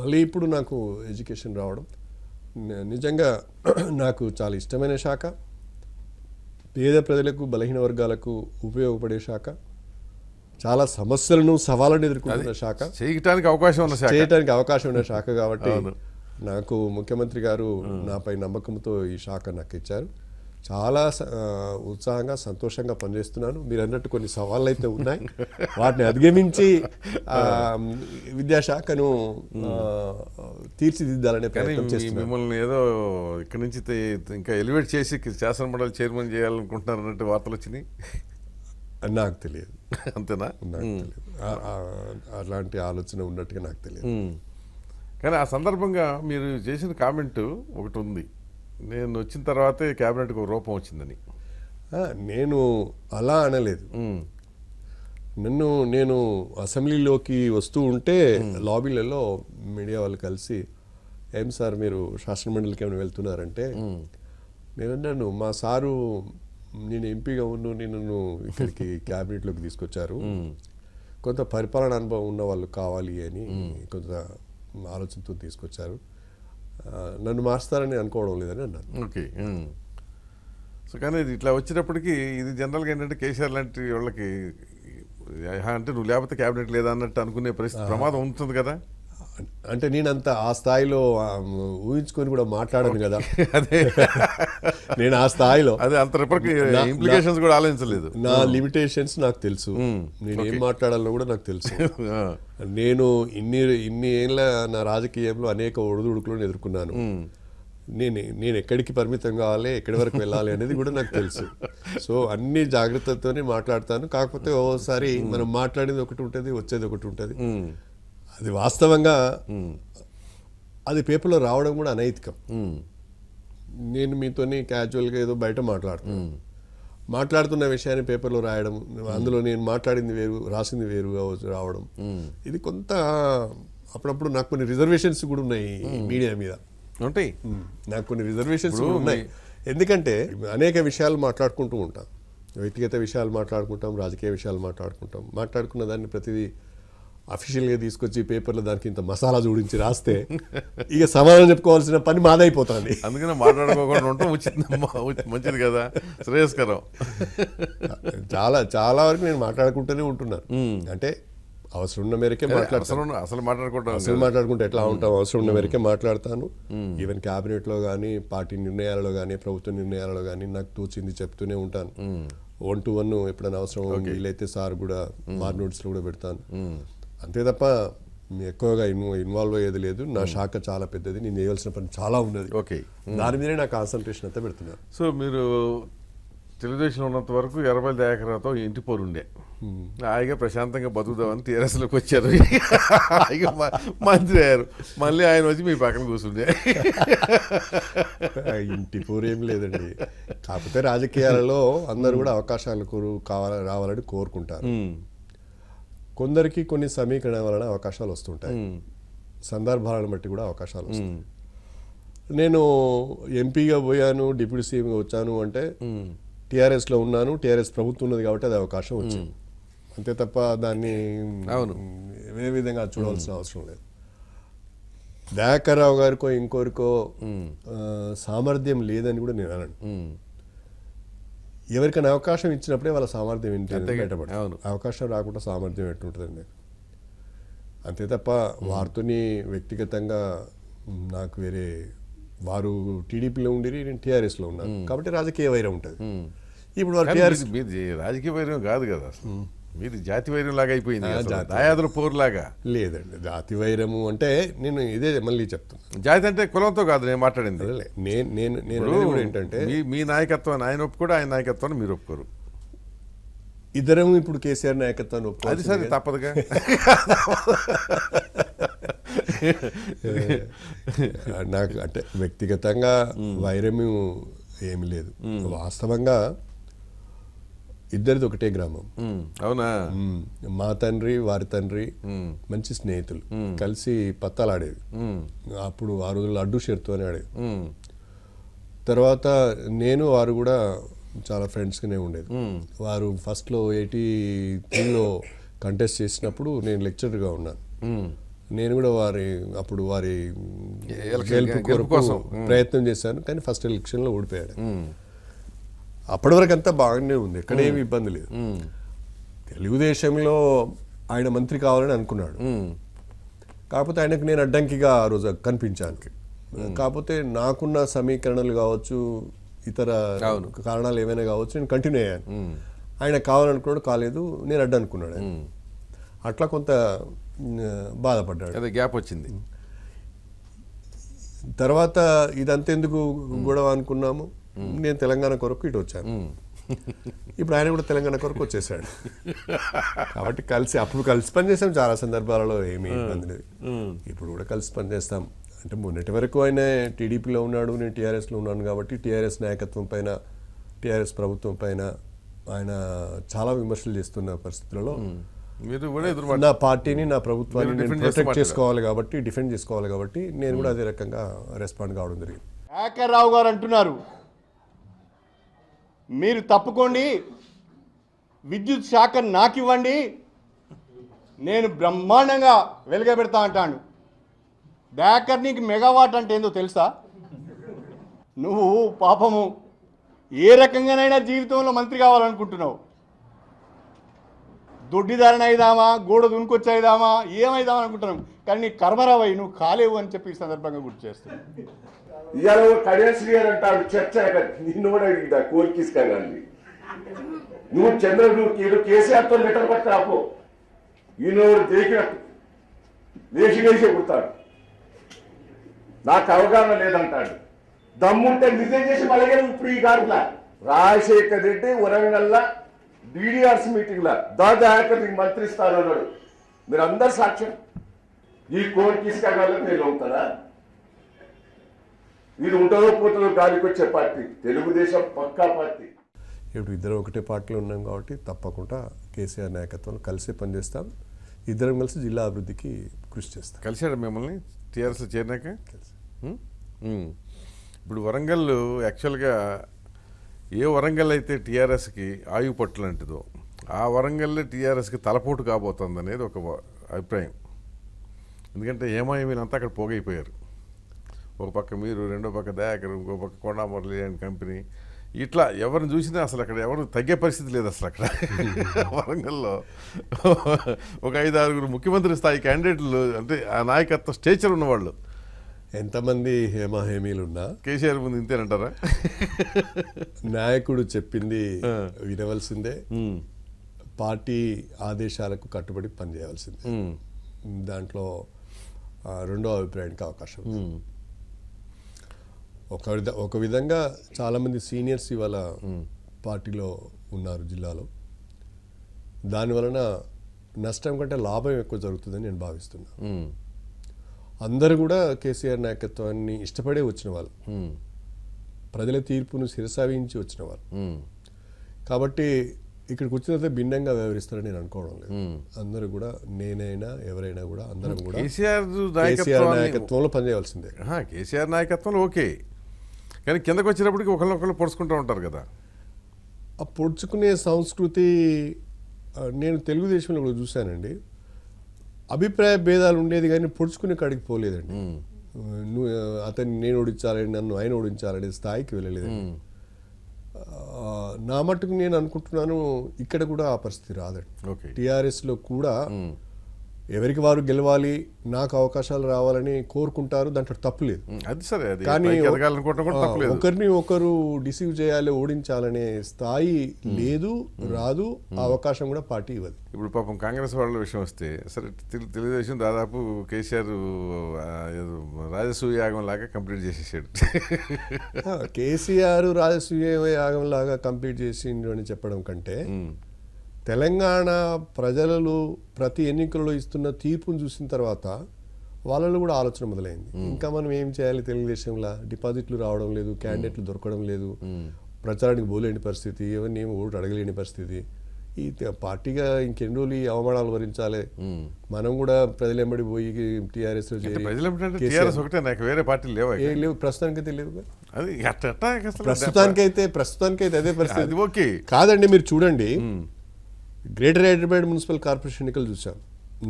మళ్ళీ ఇప్పుడు నాకు ఎడ్యుకేషన్ రావడం నిజంగా నాకు చాలా ఇష్టమైన శాఖ పేద ప్రజలకు బలహీన వర్గాలకు ఉపయోగపడే శాఖ చాలా సమస్యలను సవాళ్ళను ఎదుర్కొంటున్న శాఖ చేయడానికి అవకాశం ఉన్న చేయడానికి అవకాశం ఉన్న శాఖ కాబట్టి నాకు ముఖ్యమంత్రి గారు నాపై నమ్మకంతో ఈ శాఖ నాకు ఇచ్చారు చాలా ఉత్సాహంగా సంతోషంగా పనిచేస్తున్నాను మీరు అన్నట్టు కొన్ని సవాళ్ళు అయితే ఉన్నాయి వాటిని అధిగమించి విద్యాశాఖను తీర్చిదిద్దాలనే ప్రయత్నం చేసి మిమ్మల్ని ఏదో ఇక్కడి నుంచి ఇంకా ఎలివేట్ చేసి శాసన మండలి చైర్మన్ చేయాలనుకుంటున్నారు అన్నట్టు వార్తలు వచ్చినాయి నాకు తెలియదు అంతేనా నాకు తెలియదు అలాంటి ఆలోచన ఉన్నట్టుగా నాకు తెలియదు కానీ ఆ సందర్భంగా మీరు చేసిన కామెంటు ఒకటి ఉంది నేను వచ్చిన తర్వాతే క్యాబినెట్కి ఒక రూపం వచ్చిందని నేను అలా అనలేదు నన్ను నేను అసెంబ్లీలోకి వస్తూ ఉంటే లాబీలలో మీడియా వాళ్ళు కలిసి ఏం సార్ మీరు శాసన మండలికి ఏమైనా వెళ్తున్నారంటే నేను అన్నాను మా సారు నేను ఎంపీగా ఉన్న నేను ఇక్కడికి క్యాబినెట్లోకి తీసుకొచ్చారు కొంత పరిపాలన అనుభవం ఉన్న వాళ్ళు కావాలి అని కొంత ఆలోచనతో తీసుకొచ్చారు నన్ను మార్చుతారని అనుకోవడం లేదని అన్నారు ఓకే సో కానీ ఇట్లా వచ్చినప్పటికీ ఇది జనరల్గా ఏంటంటే కేసీఆర్ లాంటి వాళ్ళకి అంటే నువ్వు లేకపోతే క్యాబినెట్ లేదా అన్నట్టు అనుకునే పరిస్థితి ప్రమాదం ఉంటుంది కదా అంటే నేనంత ఆ స్థాయిలో ఊహించుకొని కూడా మాట్లాడను కదా అదే నేను ఆ స్థాయిలో అదే కూడా ఆలోచించలేదు నా లిమిటేషన్స్ hmm. నాకు తెలుసు hmm. నేను ఏం మాట్లాడాలో కూడా నాకు తెలుసు నేను ఇన్ని ఇన్ని ఏళ్ళ నా రాజకీయంలో అనేక ఒడుదుడుకులను ఎదుర్కొన్నాను hmm. నేను నేను ఎక్కడికి పరిమితం కావాలి ఎక్కడి వరకు వెళ్ళాలి అనేది కూడా నాకు తెలుసు సో అన్ని జాగ్రత్తతోనే మాట్లాడతాను కాకపోతే ఓసారి మనం మాట్లాడేది ఒకటి ఉంటుంది వచ్చేది ఒకటి ఉంటుంది అది వాస్తవంగా అది పేపర్లో రావడం కూడా అనైతికం నేను మీతోని క్యాజువల్గా ఏదో బయట మాట్లాడుతున్నాను మాట్లాడుతున్న విషయాన్ని పేపర్లో రాయడం అందులో నేను మాట్లాడింది వేరు రాసింది వేరుగా రావడం ఇది కొంత అప్పుడప్పుడు నాకు కొన్ని రిజర్వేషన్స్ కూడా ఉన్నాయి మీడియా మీద ఉంటాయి నాకు కొన్ని రిజర్వేషన్స్ కూడా ఉన్నాయి ఎందుకంటే అనేక విషయాలు మాట్లాడుకుంటూ ఉంటాం వ్యక్తిగత విషయాలు మాట్లాడుకుంటాం రాజకీయ విషయాలు మాట్లాడుకుంటాం మాట్లాడుకున్న దాన్ని ప్రతిదీ అఫీషియల్గా తీసుకొచ్చి పేపర్లో దానికి ఇంత మసాలా జోడించి రాస్తే ఇక సమాధానం చెప్పుకోవాల్సిన పని మాదైపోతుంది అందుకనే మాట్లాడుకోకుండా ఉంటాం ఉచిత మంచిది కదా శ్రేయస్కరం చాలా చాలా వరకు నేను మాట్లాడుకుంటూనే ఉంటున్నాను అంటే అవసరం ఉన్న మేరకే మాట్లాడతాను అసలు మాట్లాడుకుంటాను అసలు మాట్లాడుకుంటే ఎట్లా ఉంటాం అవసరం ఉన్న మేరకే మాట్లాడతాను ఈవెన్ క్యాబినెట్లో కానీ పార్టీ నిర్ణయాలలో కానీ ప్రభుత్వ నిర్ణయాలలో కానీ నాకు తోచింది చెప్తూనే ఉంటాను వన్ టు వన్ ఎప్పుడైనా అవసరం వీలైతే సార్ కూడా మార్ నోట్స్లో కూడా పెడతాను అంతే తప్ప ఎక్కువగా ఇన్వాల్వ్ అయ్యేది లేదు నా శాఖ చాలా పెద్దది నేను చేయవలసిన పని చాలా ఉన్నది ఓకే దాని మీదనే నా కాన్సన్ట్రేషన్ అంతా పెడుతున్నాను సో మీరు తెలుగుదేశం ఉన్నంత వరకు ఎర్రబల్లి దయాకరాతో ఇంటి పోరుండే హాయిగా ప్రశాంతంగా బతుకుదామని తీరసలోకి వచ్చారు మంత్రి అయ్యారు మళ్ళీ ఆయన వచ్చి మీ పక్కన కూర్చుండే ఇంటి ఏం లేదండి కాకపోతే రాజకీయాలలో అందరూ కూడా అవకాశాలు కోరు కావాల రావాలని కోరుకుంటారు కొందరికి కొన్ని సమీకరణ వలన అవకాశాలు వస్తుంటాయి సందర్భాలను బట్టి కూడా అవకాశాలు వస్తాయి నేను ఎంపీగా పోయాను డిప్యూటీ సీఎంగా వచ్చాను అంటే టీఆర్ఎస్లో ఉన్నాను టీఆర్ఎస్ ప్రభుత్వం ఉన్నది కాబట్టి అది అవకాశం వచ్చింది అంతే తప్ప దాన్ని అవును ఏ విధంగా చూడాల్సిన అవసరం లేదు రావు గారికో ఇంకోరికో సామర్థ్యం లేదని కూడా నేను అనను ఎవరికైనా అవకాశం ఇచ్చినప్పుడే వాళ్ళ సామర్థ్యం ఏంటి బయటపడి అవకాశం రాకుండా సామర్థ్యం ఎట్టుంటుందండి అంతే తప్ప వారితోని వ్యక్తిగతంగా నాకు వేరే వారు టీడీపీలో ఉండి నేను టీఆర్ఎస్లో ఉన్నాను కాబట్టి రాజకీయ వైరం ఉంటుంది ఇప్పుడు వారు రాజకీయ వైరం కాదు కదా అసలు మీది జాతి వైరం లాగా అయిపోయింది దాయాదుల పోరులాగా లేదండి జాతి వైరము అంటే నేను ఇదే మళ్ళీ చెప్తాను జాతి అంటే కులంతో కాదు నేను మాట్లాడింది నేను నేను కూడా ఏంటంటే మీ నాయకత్వాన్ని ఆయన ఒప్పుకోడు ఆయన నాయకత్వాన్ని మీరు ఒప్పుకోరు ఇద్దరం ఇప్పుడు కేసీఆర్ నాయకత్వాన్ని ఒప్పుకో అది సరే తప్పదుగా నాకు అంటే వ్యక్తిగతంగా వైరము ఏమి లేదు వాస్తవంగా ఇద్దరిది ఒకటే గ్రామం అవునా మా తండ్రి వారి తండ్రి మంచి స్నేహితులు కలిసి పత్తాలు ఆడేవి అప్పుడు ఆ రోజుల్లో అడ్డు షెర్తు అని ఆడేది తర్వాత నేను వారు కూడా చాలా ఫ్రెండ్స్గానే ఉండేది వారు ఫస్ట్లో ఎయిటీ త్రీలో కంటెస్ట్ చేసినప్పుడు నేను లెక్చరర్గా ఉన్నాను నేను కూడా వారి అప్పుడు వారి గెలుపు కోసం ప్రయత్నం చేశాను కానీ ఫస్ట్ ఎలక్షన్లో ఓడిపోయాడు అప్పటి వరకు అంతా బాగానే ఉంది ఎక్కడ ఏమి ఇబ్బంది లేదు తెలుగుదేశంలో ఆయన మంత్రి కావాలని అనుకున్నాడు కాకపోతే ఆయనకు నేను అడ్డంకిగా ఆ రోజు కనిపించాను కాకపోతే నాకున్న సమీకరణలు కావచ్చు ఇతర కారణాలు ఏమైనా కావచ్చు నేను కంటిన్యూ అయ్యాను ఆయన కావాలనుకున్నాడు కాలేదు నేను అడ్డు అనుకున్నాడు అట్లా కొంత బాధపడ్డాడు అదే గ్యాప్ వచ్చింది తర్వాత ఇదంతెందుకు గొడవ అనుకున్నాము నేను తెలంగాణ కొరకు ఇటు వచ్చాను ఇప్పుడు ఆయన కూడా తెలంగాణ కొరకు వచ్చేసాడు కాబట్టి కలిసి అప్పుడు కలిసి పనిచేసాం చాలా సందర్భాలలో ఏమీ ఇబ్బంది లేదు ఇప్పుడు కూడా కలిసి పనిచేస్తాం అంటే మొన్నటి వరకు ఆయన టీడీపీలో ఉన్నాడు నేను టీఆర్ఎస్లో ఉన్నాను కాబట్టి టీఆర్ఎస్ నాయకత్వం పైన టీఆర్ఎస్ ప్రభుత్వం పైన ఆయన చాలా విమర్శలు చేస్తున్న పరిస్థితులలో నా పార్టీని నా ప్రభుత్వాన్ని ప్రొటెక్ట్ చేసుకోవాలి కాబట్టి డిఫెండ్ చేసుకోవాలి కాబట్టి నేను కూడా అదే రకంగా రెస్పాండ్ కావడం జరిగింది రావు గారు అంటున్నారు మీరు తప్పుకోండి విద్యుత్ శాఖ నాకివ్వండి నేను బ్రహ్మాండంగా వెలుగబెడతా అంటాను బ్యాకర్ నీకు మెగావాట్ అంటే ఏందో తెలుసా నువ్వు పాపము ఏ రకంగానైనా జీవితంలో మంత్రి కావాలనుకుంటున్నావు దొడ్డిదారణ అయిదామా గోడ దునుకొచ్చేదామా ఏమైదామా అనుకుంటున్నావు కానీ నీ కర్మరావయ్యి నువ్వు కాలేవు అని చెప్పి ఈ సందర్భంగా గుర్తు చేస్తున్నావు ఇవాళ కడేశ్వరి గారు అంటాడు చర్చ నిన్ను కూడా కోరి కోరికిసుకోగలి నువ్వు చంద్రబాబు కేసీఆర్తో లెటర్ పట్టి రాపో ఈయన దేకినట్టు లేచి లేచి కుడతాడు నాకు అవగాహన లేదంటాడు దమ్ముంటే నిజం చేసి మళ్ళీ ఇప్పుడు ఈ కారులా రాజశేఖర్ రెడ్డి వరంగల్లా మీటింగ్ మీటింగ్లా దాదాపు నీకు మంత్రి స్థాయిలో మీరు అందరు సాక్ష్యం ఈ కోరికిసుకోగలం నేను అవుతారా వీళ్ళు ఉంటారో పోతారో గాలికి వచ్చే పార్టీ తెలుగుదేశం పక్కా పార్టీ ఇప్పుడు ఇద్దరు ఒకటే పార్టీలో ఉన్నాం కాబట్టి తప్పకుండా కేసీఆర్ నాయకత్వం కలిసి పనిచేస్తాం ఇద్దరం కలిసి జిల్లా అభివృద్ధికి కృషి చేస్తాం కలిశాడు మిమ్మల్ని టీఆర్ఎస్లో చేరినాక ఇప్పుడు వరంగల్ యాక్చువల్గా ఏ వరంగల్ అయితే టీఆర్ఎస్కి ఆయువు పట్టులాంటిదో ఆ వరంగల్లో టీఆర్ఎస్కి తలపోటు కాబోతుంది అనేది ఒక అభిప్రాయం ఎందుకంటే ఏమో వీళ్ళంతా అక్కడ పోగైపోయారు ఒక పక్క మీరు రెండో పక్క దయాకర్ ఇంకో పక్క కొండా మురళి అండ్ కంపెనీ ఇట్లా ఎవరిని చూసినా అసలు అక్కడ ఎవరు తగ్గే పరిస్థితి లేదు అసలు అక్కడ వరంగల్లో ఒక ఐదు ఆరుగురు ముఖ్యమంత్రి స్థాయి క్యాండిడేట్లు అంటే ఆ నాయకత్వ స్టేచర్ ఉన్నవాళ్ళు ఎంతమంది హేమాహేమీలు ఉన్నా కేసీఆర్ ముందు ఇంతేనంటారా నాయకుడు చెప్పింది వినవలసిందే పార్టీ ఆదేశాలకు కట్టుబడి పనిచేయవలసిందే దాంట్లో రెండో అభిప్రాయానికి అవకాశం ఒక ఒక విధంగా చాలామంది సీనియర్స్ ఇవాళ పార్టీలో ఉన్నారు జిల్లాలో దానివలన నష్టం కంటే లాభం ఎక్కువ జరుగుతుందని నేను భావిస్తున్నా అందరూ కూడా కేసీఆర్ నాయకత్వాన్ని ఇష్టపడే వచ్చిన వాళ్ళు ప్రజల తీర్పును శిరసావించి వచ్చిన వాళ్ళు కాబట్టి ఇక్కడికి వచ్చిన భిన్నంగా వ్యవహరిస్తారని నేను అనుకోవడం లేదు అందరూ కూడా నేనైనా ఎవరైనా కూడా అందరం కూడా కేసీఆర్ నాయకత్వంలో పనిచేయాల్సిందే కేసీఆర్ నాయకత్వంలో ఓకే కానీ కిందకు వచ్చినప్పటికీ ఒకళ్ళొకళ్ళు పొడుచుకుంటూ ఉంటారు కదా ఆ పొడుచుకునే సంస్కృతి నేను తెలుగుదేశంలో కూడా చూశానండి అభిప్రాయ భేదాలు ఉండేది కానీ పొడుచుకునే కాడికి పోలేదండి నువ్వు అతన్ని నేను ఓడించాలని నన్ను ఆయన ఓడించాలనే స్థాయికి వెళ్ళలేదు నా మట్టుకు నేను అనుకుంటున్నాను ఇక్కడ కూడా ఆ పరిస్థితి రాదండి టీఆర్ఎస్లో కూడా ఎవరికి వారు గెలవాలి నాకు అవకాశాలు రావాలని కోరుకుంటారు దాంట్లో తప్పులేదు అది సరే కానీ ఒకరిని ఒకరు డిసీవ్ చేయాలి ఓడించాలనే స్థాయి లేదు రాదు అవకాశం కూడా పార్టీ ఇవ్వదు ఇప్పుడు పాపం కాంగ్రెస్ వాళ్ళ విషయం వస్తే సరే తెలుగుదేశం దాదాపు కేసీఆర్ రాజసూయ యాగం లాగా కంప్లీట్ చేసేసాడు కేసీఆర్ రాజసూయ యాగం లాగా కంప్లీట్ చేసిండు అని చెప్పడం కంటే తెలంగాణ ప్రజలు ప్రతి ఎన్నికల్లో ఇస్తున్న తీర్పును చూసిన తర్వాత వాళ్ళలో కూడా ఆలోచన మొదలైంది ఇంకా మనం ఏం చేయాలి తెలుగుదేశంలో డిపాజిట్లు రావడం లేదు క్యాండిడేట్లు దొరకడం లేదు ప్రచారానికి పోలేని పరిస్థితి ఇవన్నీ ఏమి ఓటు అడగలేని పరిస్థితి ఈ పార్టీగా ఇంకెన్ని రోజులు ఈ అవమానాలు భరించాలి మనం కూడా ప్రజలెంబడి పోయి టీఆర్ఎస్ వేరే పార్టీ లేవు లేవు ప్రస్తుతానికైతే ప్రస్తుతానికైతే ప్రస్తుతానికైతే అదే పరిస్థితి కాదండి మీరు చూడండి గ్రేటర్ హైదరాబాద్ మున్సిపల్ కార్పొరేషన్ ఎన్నికలు చూసాం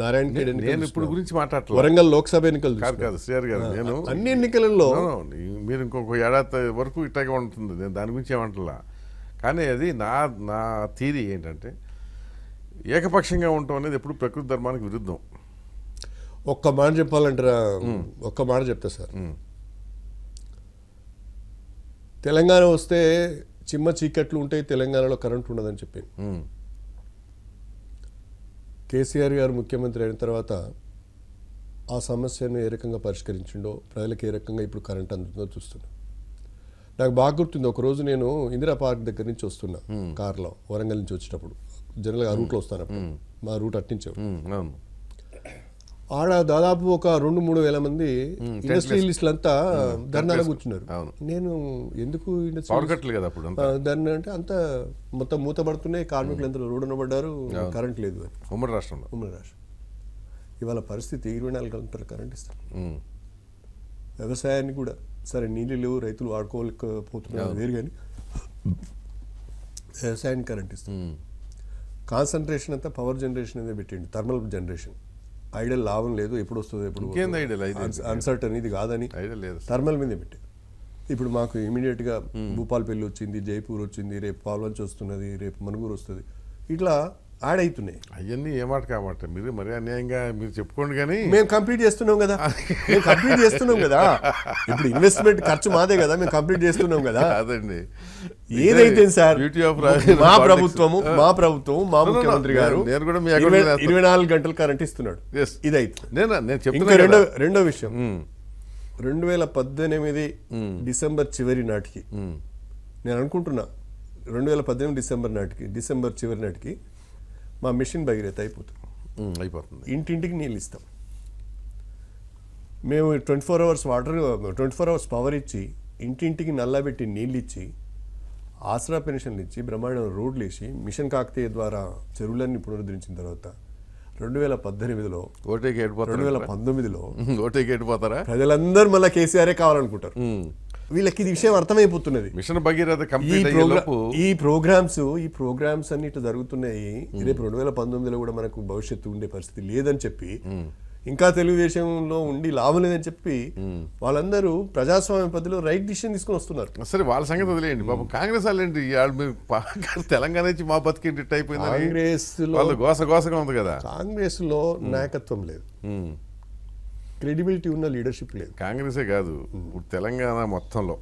నారాయణ నేను ఇప్పుడు గురించి మాట్లాడలేదు వరంగల్ లోక్సభ ఎన్నికలు నేను అన్ని ఎన్నికలలో మీరు ఇంకొక ఏడాది వరకు ఇట్టాగే ఉంటుంది నేను దాని గురించి ఏమంటలా కానీ అది నా నా థీరీ ఏంటంటే ఏకపక్షంగా ఉండటం అనేది ఎప్పుడు ప్రకృతి ధర్మానికి విరుద్ధం ఒక్క మాట చెప్పాలంటారా ఒక్క మాట చెప్తా సార్ తెలంగాణ వస్తే చిమ్మ చీకట్లు ఉంటాయి తెలంగాణలో కరెంట్ ఉండదని చెప్పి కేసీఆర్ గారు ముఖ్యమంత్రి అయిన తర్వాత ఆ సమస్యను ఏ రకంగా పరిష్కరించిండో ప్రజలకు ఏ రకంగా ఇప్పుడు కరెంట్ అందుతుందో చూస్తున్నాం నాకు బాగా గుర్తుంది ఒకరోజు నేను ఇందిరా పార్క్ దగ్గర నుంచి వస్తున్నా కార్లో వరంగల్ నుంచి వచ్చేటప్పుడు జనరల్గా ఆ రూట్లో వస్తాను మా రూట్ అట్టించేవాడు ఆడ దాదాపు ఒక రెండు మూడు వేల మంది hmm, ఇండస్ట్రియలిస్ట్లు అంతా hmm, ధర్నాలో కూర్చున్నారు నేను ఎందుకు ధర్నా అంటే అంత మొత్తం మూతబడుతున్నాయి కార్మికులు hmm. ఎంత రోడ్డున పడ్డారు కరెంట్ లేదు ఉమ్మడి రాష్ట్రంలో ఉమ్మడి రాష్ట్రం ఇవాళ పరిస్థితి ఇరవై నాలుగు గంటలు కరెంట్ ఇస్తారు వ్యవసాయాన్ని కూడా సరే నీళ్ళు లేవు రైతులు వాడుకోలేకపోతున్నారు వేరు కానీ వ్యవసాయానికి కరెంట్ ఇస్తారు కాన్సన్ట్రేషన్ అంతా పవర్ జనరేషన్ అనేది పెట్టిండు థర్మల్ జనరేషన్ ఐడల్ లాభం లేదు ఎప్పుడు వస్తుంది ఎప్పుడు అన్సర్టన్ ఇది కాదని థర్మల్ మీద పెట్టి ఇప్పుడు మాకు ఇమీడియట్గా భూపాల్పల్లి వచ్చింది జైపూర్ వచ్చింది రేపు పాల్వంచి వస్తున్నది రేపు మనుగూరు వస్తుంది ఇట్లా ఆడవుతున్నాయి అవన్నీ ఏమాట కాబట్టి మీరు మరి అన్యాయంగా మీరు చెప్పుకోండి కానీ మేము కంప్లీట్ చేస్తున్నాం కదా మేము కంప్లీట్ చేస్తున్నాం కదా ఇప్పుడు ఇన్వెస్ట్మెంట్ ఖర్చు మాదే కదా మేము కంప్లీట్ చేస్తున్నాం కదా అదండి ఏదైతే సార్ మా ప్రభుత్వము మా ప్రభుత్వం మా ముఖ్యమంత్రి గారు నేను కూడా మీ ఇరవై నాలుగు గంటలు కరెంట్ ఇస్తున్నాడు ఇదైతే నేను నేను చెప్తున్నా రెండో రెండో విషయం రెండు వేల పద్దెనిమిది డిసెంబర్ చివరి నాటికి నేను అనుకుంటున్నా రెండు వేల పద్దెనిమిది డిసెంబర్ నాటికి డిసెంబర్ చివరి నాటికి మా మిషన్ భగీరథ అయిపోతుంది అయిపోతుంది ఇంటింటికి నీళ్ళు ఇస్తాం మేము twenty four hours water twenty four hours power ఇచ్చి ఇంటింటికి నల్లబెట్టి నీళ్ళు ఇచ్చి ఆసరా పెన్షన్లు ఇచ్చి బ్రహ్మాండం రోడ్లు వేసి మిషన్ కాకతీయ ద్వారా చెరువులన్నీ పునరుద్ధరించిన తర్వాత రెండు వేల పద్దెనిమిదిలో ఓటేకి రెండు వేల పంతొమ్మిదిలో ఓటేకి వెళ్ళిపోతారా ప్రజలందరూ మళ్ళీ కేసీఆరే కావాలనుకుంటారు వీళ్ళకి ఇది విషయం అర్థమైపోతున్నది మిషన్ భగీరథ ఈ ప్రోగ్రామ్స్ ఈ ప్రోగ్రామ్స్ అన్ని ఇట్లా జరుగుతున్నాయి రేపు రెండు వేల పంతొమ్మిదిలో కూడా మనకు భవిష్యత్తు ఉండే పరిస్థితి లేదని చెప్పి ఇంకా తెలుగుదేశంలో ఉండి లాభం లేదని చెప్పి వాళ్ళందరూ ప్రజాస్వామ్య పద్ధతిలో రైట్ డిసిషన్ తీసుకుని వస్తున్నారు సరే వాళ్ళ సంగతి వదిలేయండి బాబు కాంగ్రెస్ వాళ్ళేంటి తెలంగాణ నుంచి మా బతికేంటి అయిపోయింది కాంగ్రెస్ గోస గోసగా ఉంది కదా కాంగ్రెస్ లో నాయకత్వం లేదు క్రెడిబిలిటీ ఉన్న లీడర్షిప్ లేదు కాంగ్రెసే కాదు ఇప్పుడు తెలంగాణ మొత్తంలో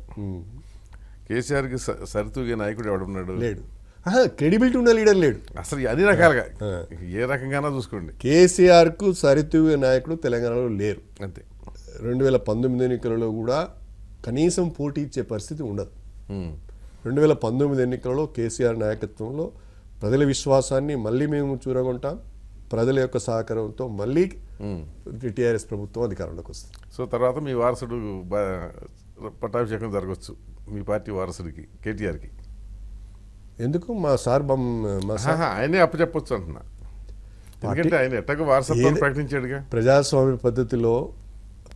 కేసీఆర్కి సరితూగే నాయకుడు ఎవడున్నాడు లేడు క్రెడిబిలిటీ ఉన్న లీడర్ లేడు అసలు అది రకాలుగా ఏ రకంగా చూసుకోండి కేసీఆర్కు సరితూగే నాయకుడు తెలంగాణలో లేరు అంతే రెండు వేల పంతొమ్మిది ఎన్నికలలో కూడా కనీసం పోటీ ఇచ్చే పరిస్థితి ఉండదు రెండు వేల పంతొమ్మిది ఎన్నికలలో కేసీఆర్ నాయకత్వంలో ప్రజల విశ్వాసాన్ని మళ్ళీ మేము చూరగొంటాం ప్రజల యొక్క సహకారంతో మళ్ళీ టిఆర్ఎస్ ప్రభుత్వం అధికారంలోకి వస్తుంది సో తర్వాత మీ వారసుడు పట్టాభిషేకం జరగవచ్చు మీ పార్టీ వారసుడికి కేటీఆర్కి ఎందుకు మా సార్ ఆయనే అప్పచెప్పొచ్చు అంటున్నా ఆయన ఎట్టకు వారసత్వం ప్రకటించాడుగా ప్రజాస్వామ్య పద్ధతిలో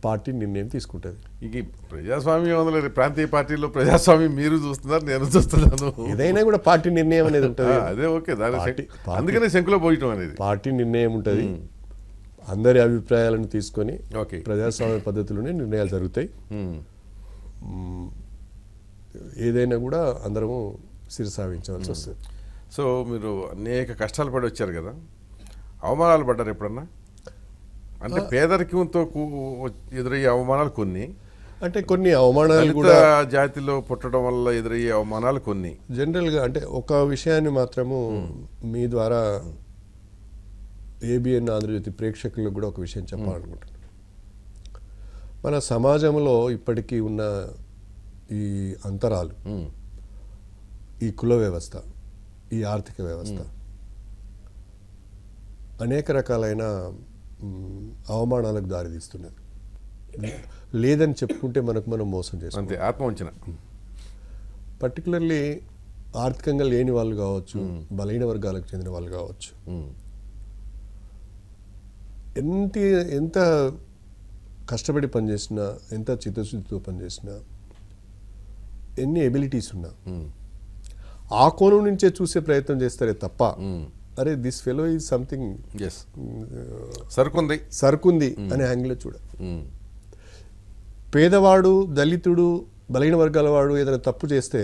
పార్టీ నిర్ణయం తీసుకుంటుంది ఇక ప్రజాస్వామ్యం అందులో ప్రాంతీయ పార్టీలో ప్రజాస్వామ్యం మీరు చూస్తున్నారు నేను చూస్తున్నాను ఏదైనా కూడా పార్టీ నిర్ణయం అనేది ఉంటుంది అదే ఓకే దాని అందుకనే శంకులో పోయటం అనేది పార్టీ నిర్ణయం ఉంటుంది అందరి అభిప్రాయాలను తీసుకొని ప్రజాస్వామ్య పద్ధతిలోనే నిర్ణయాలు జరుగుతాయి ఏదైనా కూడా అందరము శిరసావించవలసి వస్తుంది సో మీరు అనేక కష్టాలు పడి వచ్చారు కదా అవమానాలు పడ్డారు ఎప్పుడన్నా అంటే పేదరికంతో ఎదురయ్యే అవమానాలు కొన్ని అంటే కొన్ని అవమానాలు కూడా జాతిలో పుట్టడం వల్ల ఎదురయ్యే అవమానాలు కొన్ని జనరల్గా అంటే ఒక విషయాన్ని మాత్రము మీ ద్వారా ఏబిఎన్ ఆంధ్రజ్యోతి ప్రేక్షకులకు కూడా ఒక విషయం చెప్పాలనుకుంటున్నాను మన సమాజంలో ఇప్పటికీ ఉన్న ఈ అంతరాలు ఈ కుల వ్యవస్థ ఈ ఆర్థిక వ్యవస్థ అనేక రకాలైన అవమానాలకు దారితీస్తున్నది లేదని చెప్పుకుంటే మనకు మనం మోసం చేస్తాం అంతే ఆత్మవంచన పర్టికులర్లీ ఆర్థికంగా లేని వాళ్ళు కావచ్చు బలహీన వర్గాలకు చెందిన వాళ్ళు కావచ్చు ఎంత ఎంత కష్టపడి పనిచేసినా ఎంత చిత్తశుద్ధితో పనిచేసినా ఎన్ని ఎబిలిటీస్ ఉన్నా hmm. ఆ కోణం నుంచే చూసే ప్రయత్నం చేస్తారే తప్ప hmm. అరే దిస్ ఫెలో ఈజ్ సంథింగ్ సరుకుంది సరుకుంది hmm. అనే యాంగిల్లో చూడ పేదవాడు దళితుడు బలహీన వర్గాల వాడు ఏదైనా తప్పు చేస్తే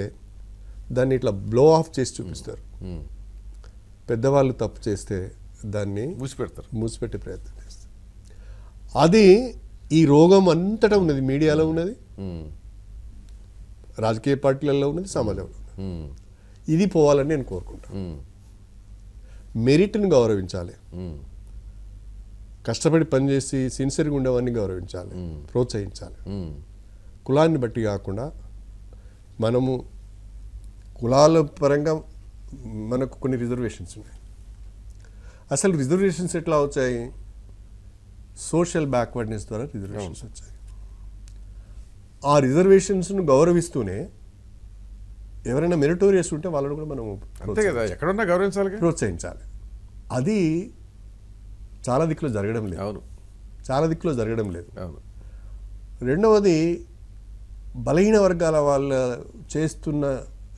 దాన్ని ఇట్లా బ్లో ఆఫ్ చేసి చూపిస్తారు పెద్దవాళ్ళు తప్పు చేస్తే దాన్ని మూసిపెడతారు మూసిపెట్టే ప్రయత్నం చేస్తారు అది ఈ రోగం అంతటా ఉన్నది మీడియాలో ఉన్నది రాజకీయ పార్టీలలో ఉన్నది సమాజంలో ఉన్నది ఇది పోవాలని నేను కోరుకుంటాను మెరిట్ని గౌరవించాలి కష్టపడి పనిచేసి సిన్సియర్గా ఉండేవాడిని గౌరవించాలి ప్రోత్సహించాలి కులాన్ని బట్టి కాకుండా మనము కులాల పరంగా మనకు కొన్ని రిజర్వేషన్స్ ఉన్నాయి అసలు రిజర్వేషన్స్ ఎట్లా వచ్చాయి సోషల్ బ్యాక్వర్డ్నెస్ ద్వారా రిజర్వేషన్స్ వచ్చాయి ఆ రిజర్వేషన్స్ను గౌరవిస్తూనే ఎవరైనా మెరిటోరియస్ ఉంటే వాళ్ళని కూడా మనం అంతే కదా ఎక్కడున్నా గౌరవించాలి ప్రోత్సహించాలి అది చాలా దిక్కులో జరగడం లేదు అవును చాలా దిక్కులో జరగడం లేదు అవును రెండవది బలహీన వర్గాల వాళ్ళు చేస్తున్న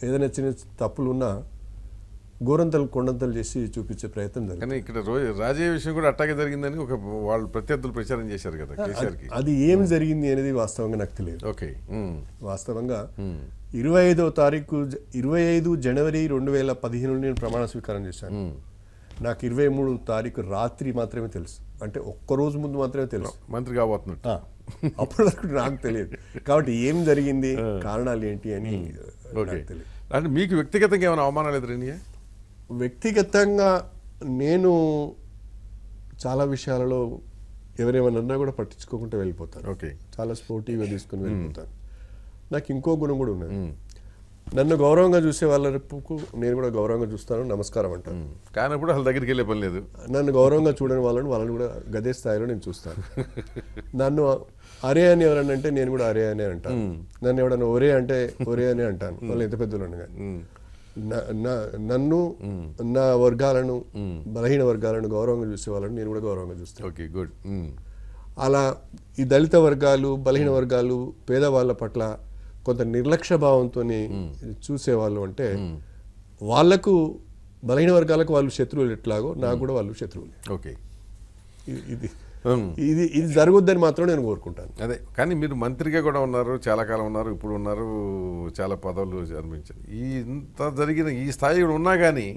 ఏదైనా చిన్న తప్పులు ఉన్నా గోరంతలు కొండంతలు చేసి చూపించే ప్రయత్నం జరిగింది కానీ ఇక్కడ రాజే విషయం కూడా అట్టాగే జరిగిందని ఒక వాళ్ళు ప్రత్యర్థులు ప్రచారం చేశారు కదా అది ఏం జరిగింది అనేది వాస్తవంగా నాకు తెలియదు ఓకే వాస్తవంగా ఇరవై ఐదో తారీఖు ఇరవై ఐదు జనవరి రెండు వేల పదిహేను నేను ప్రమాణ స్వీకారం చేశాను నాకు ఇరవై మూడు తారీఖు రాత్రి మాత్రమే తెలుసు అంటే ఒక్కరోజు ముందు మాత్రమే తెలుసు మంత్రి కాబోతున్నట్టు అప్పుడు నాకు తెలియదు కాబట్టి ఏం జరిగింది కారణాలు ఏంటి అని తెలియదు అంటే మీకు వ్యక్తిగతంగా ఏమైనా అవమానాలు ఎదురైనాయా వ్యక్తిగతంగా నేను చాలా విషయాలలో ఎవరేమన్నా కూడా పట్టించుకోకుండా వెళ్ళిపోతాను ఓకే చాలా స్పోర్టివ్గా తీసుకుని వెళ్ళిపోతాను నాకు ఇంకో గుణం కూడా ఉన్నది నన్ను గౌరవంగా చూసే వాళ్ళకు నేను కూడా గౌరవంగా చూస్తాను నమస్కారం అంటాను కానీ కూడా వాళ్ళ దగ్గరికి వెళ్ళే పని లేదు నన్ను గౌరవంగా చూడని వాళ్ళని వాళ్ళని కూడా గదే స్థాయిలో నేను చూస్తాను నన్ను అరే అని ఎవరన్నా అంటే నేను కూడా అరే అని అంటాను నన్ను ఎవడన్నా ఒరే అంటే ఒరే అని అంటాను వాళ్ళు ఎంత పెద్దలను కానీ నన్ను నా వర్గాలను బలహీన వర్గాలను గౌరవంగా చూసే వాళ్ళని నేను కూడా గౌరవంగా చూస్తాను ఓకే గుడ్ అలా ఈ దళిత వర్గాలు బలహీన వర్గాలు పేదవాళ్ళ పట్ల కొంత నిర్లక్ష్య భావంతో చూసేవాళ్ళు అంటే వాళ్లకు బలహీన వర్గాలకు వాళ్ళు శత్రువులు ఎట్లాగో నాకు కూడా వాళ్ళు శత్రువులు ఓకే ఇది ఇది ఇది జరగొద్దని మాత్రం నేను కోరుకుంటాను అదే కానీ మీరు మంత్రిగా కూడా ఉన్నారు చాలా కాలం ఉన్నారు ఇప్పుడు ఉన్నారు చాలా పదవులు అనిపించారు ఈ ఇంత జరిగిన ఈ కూడా ఉన్నా కానీ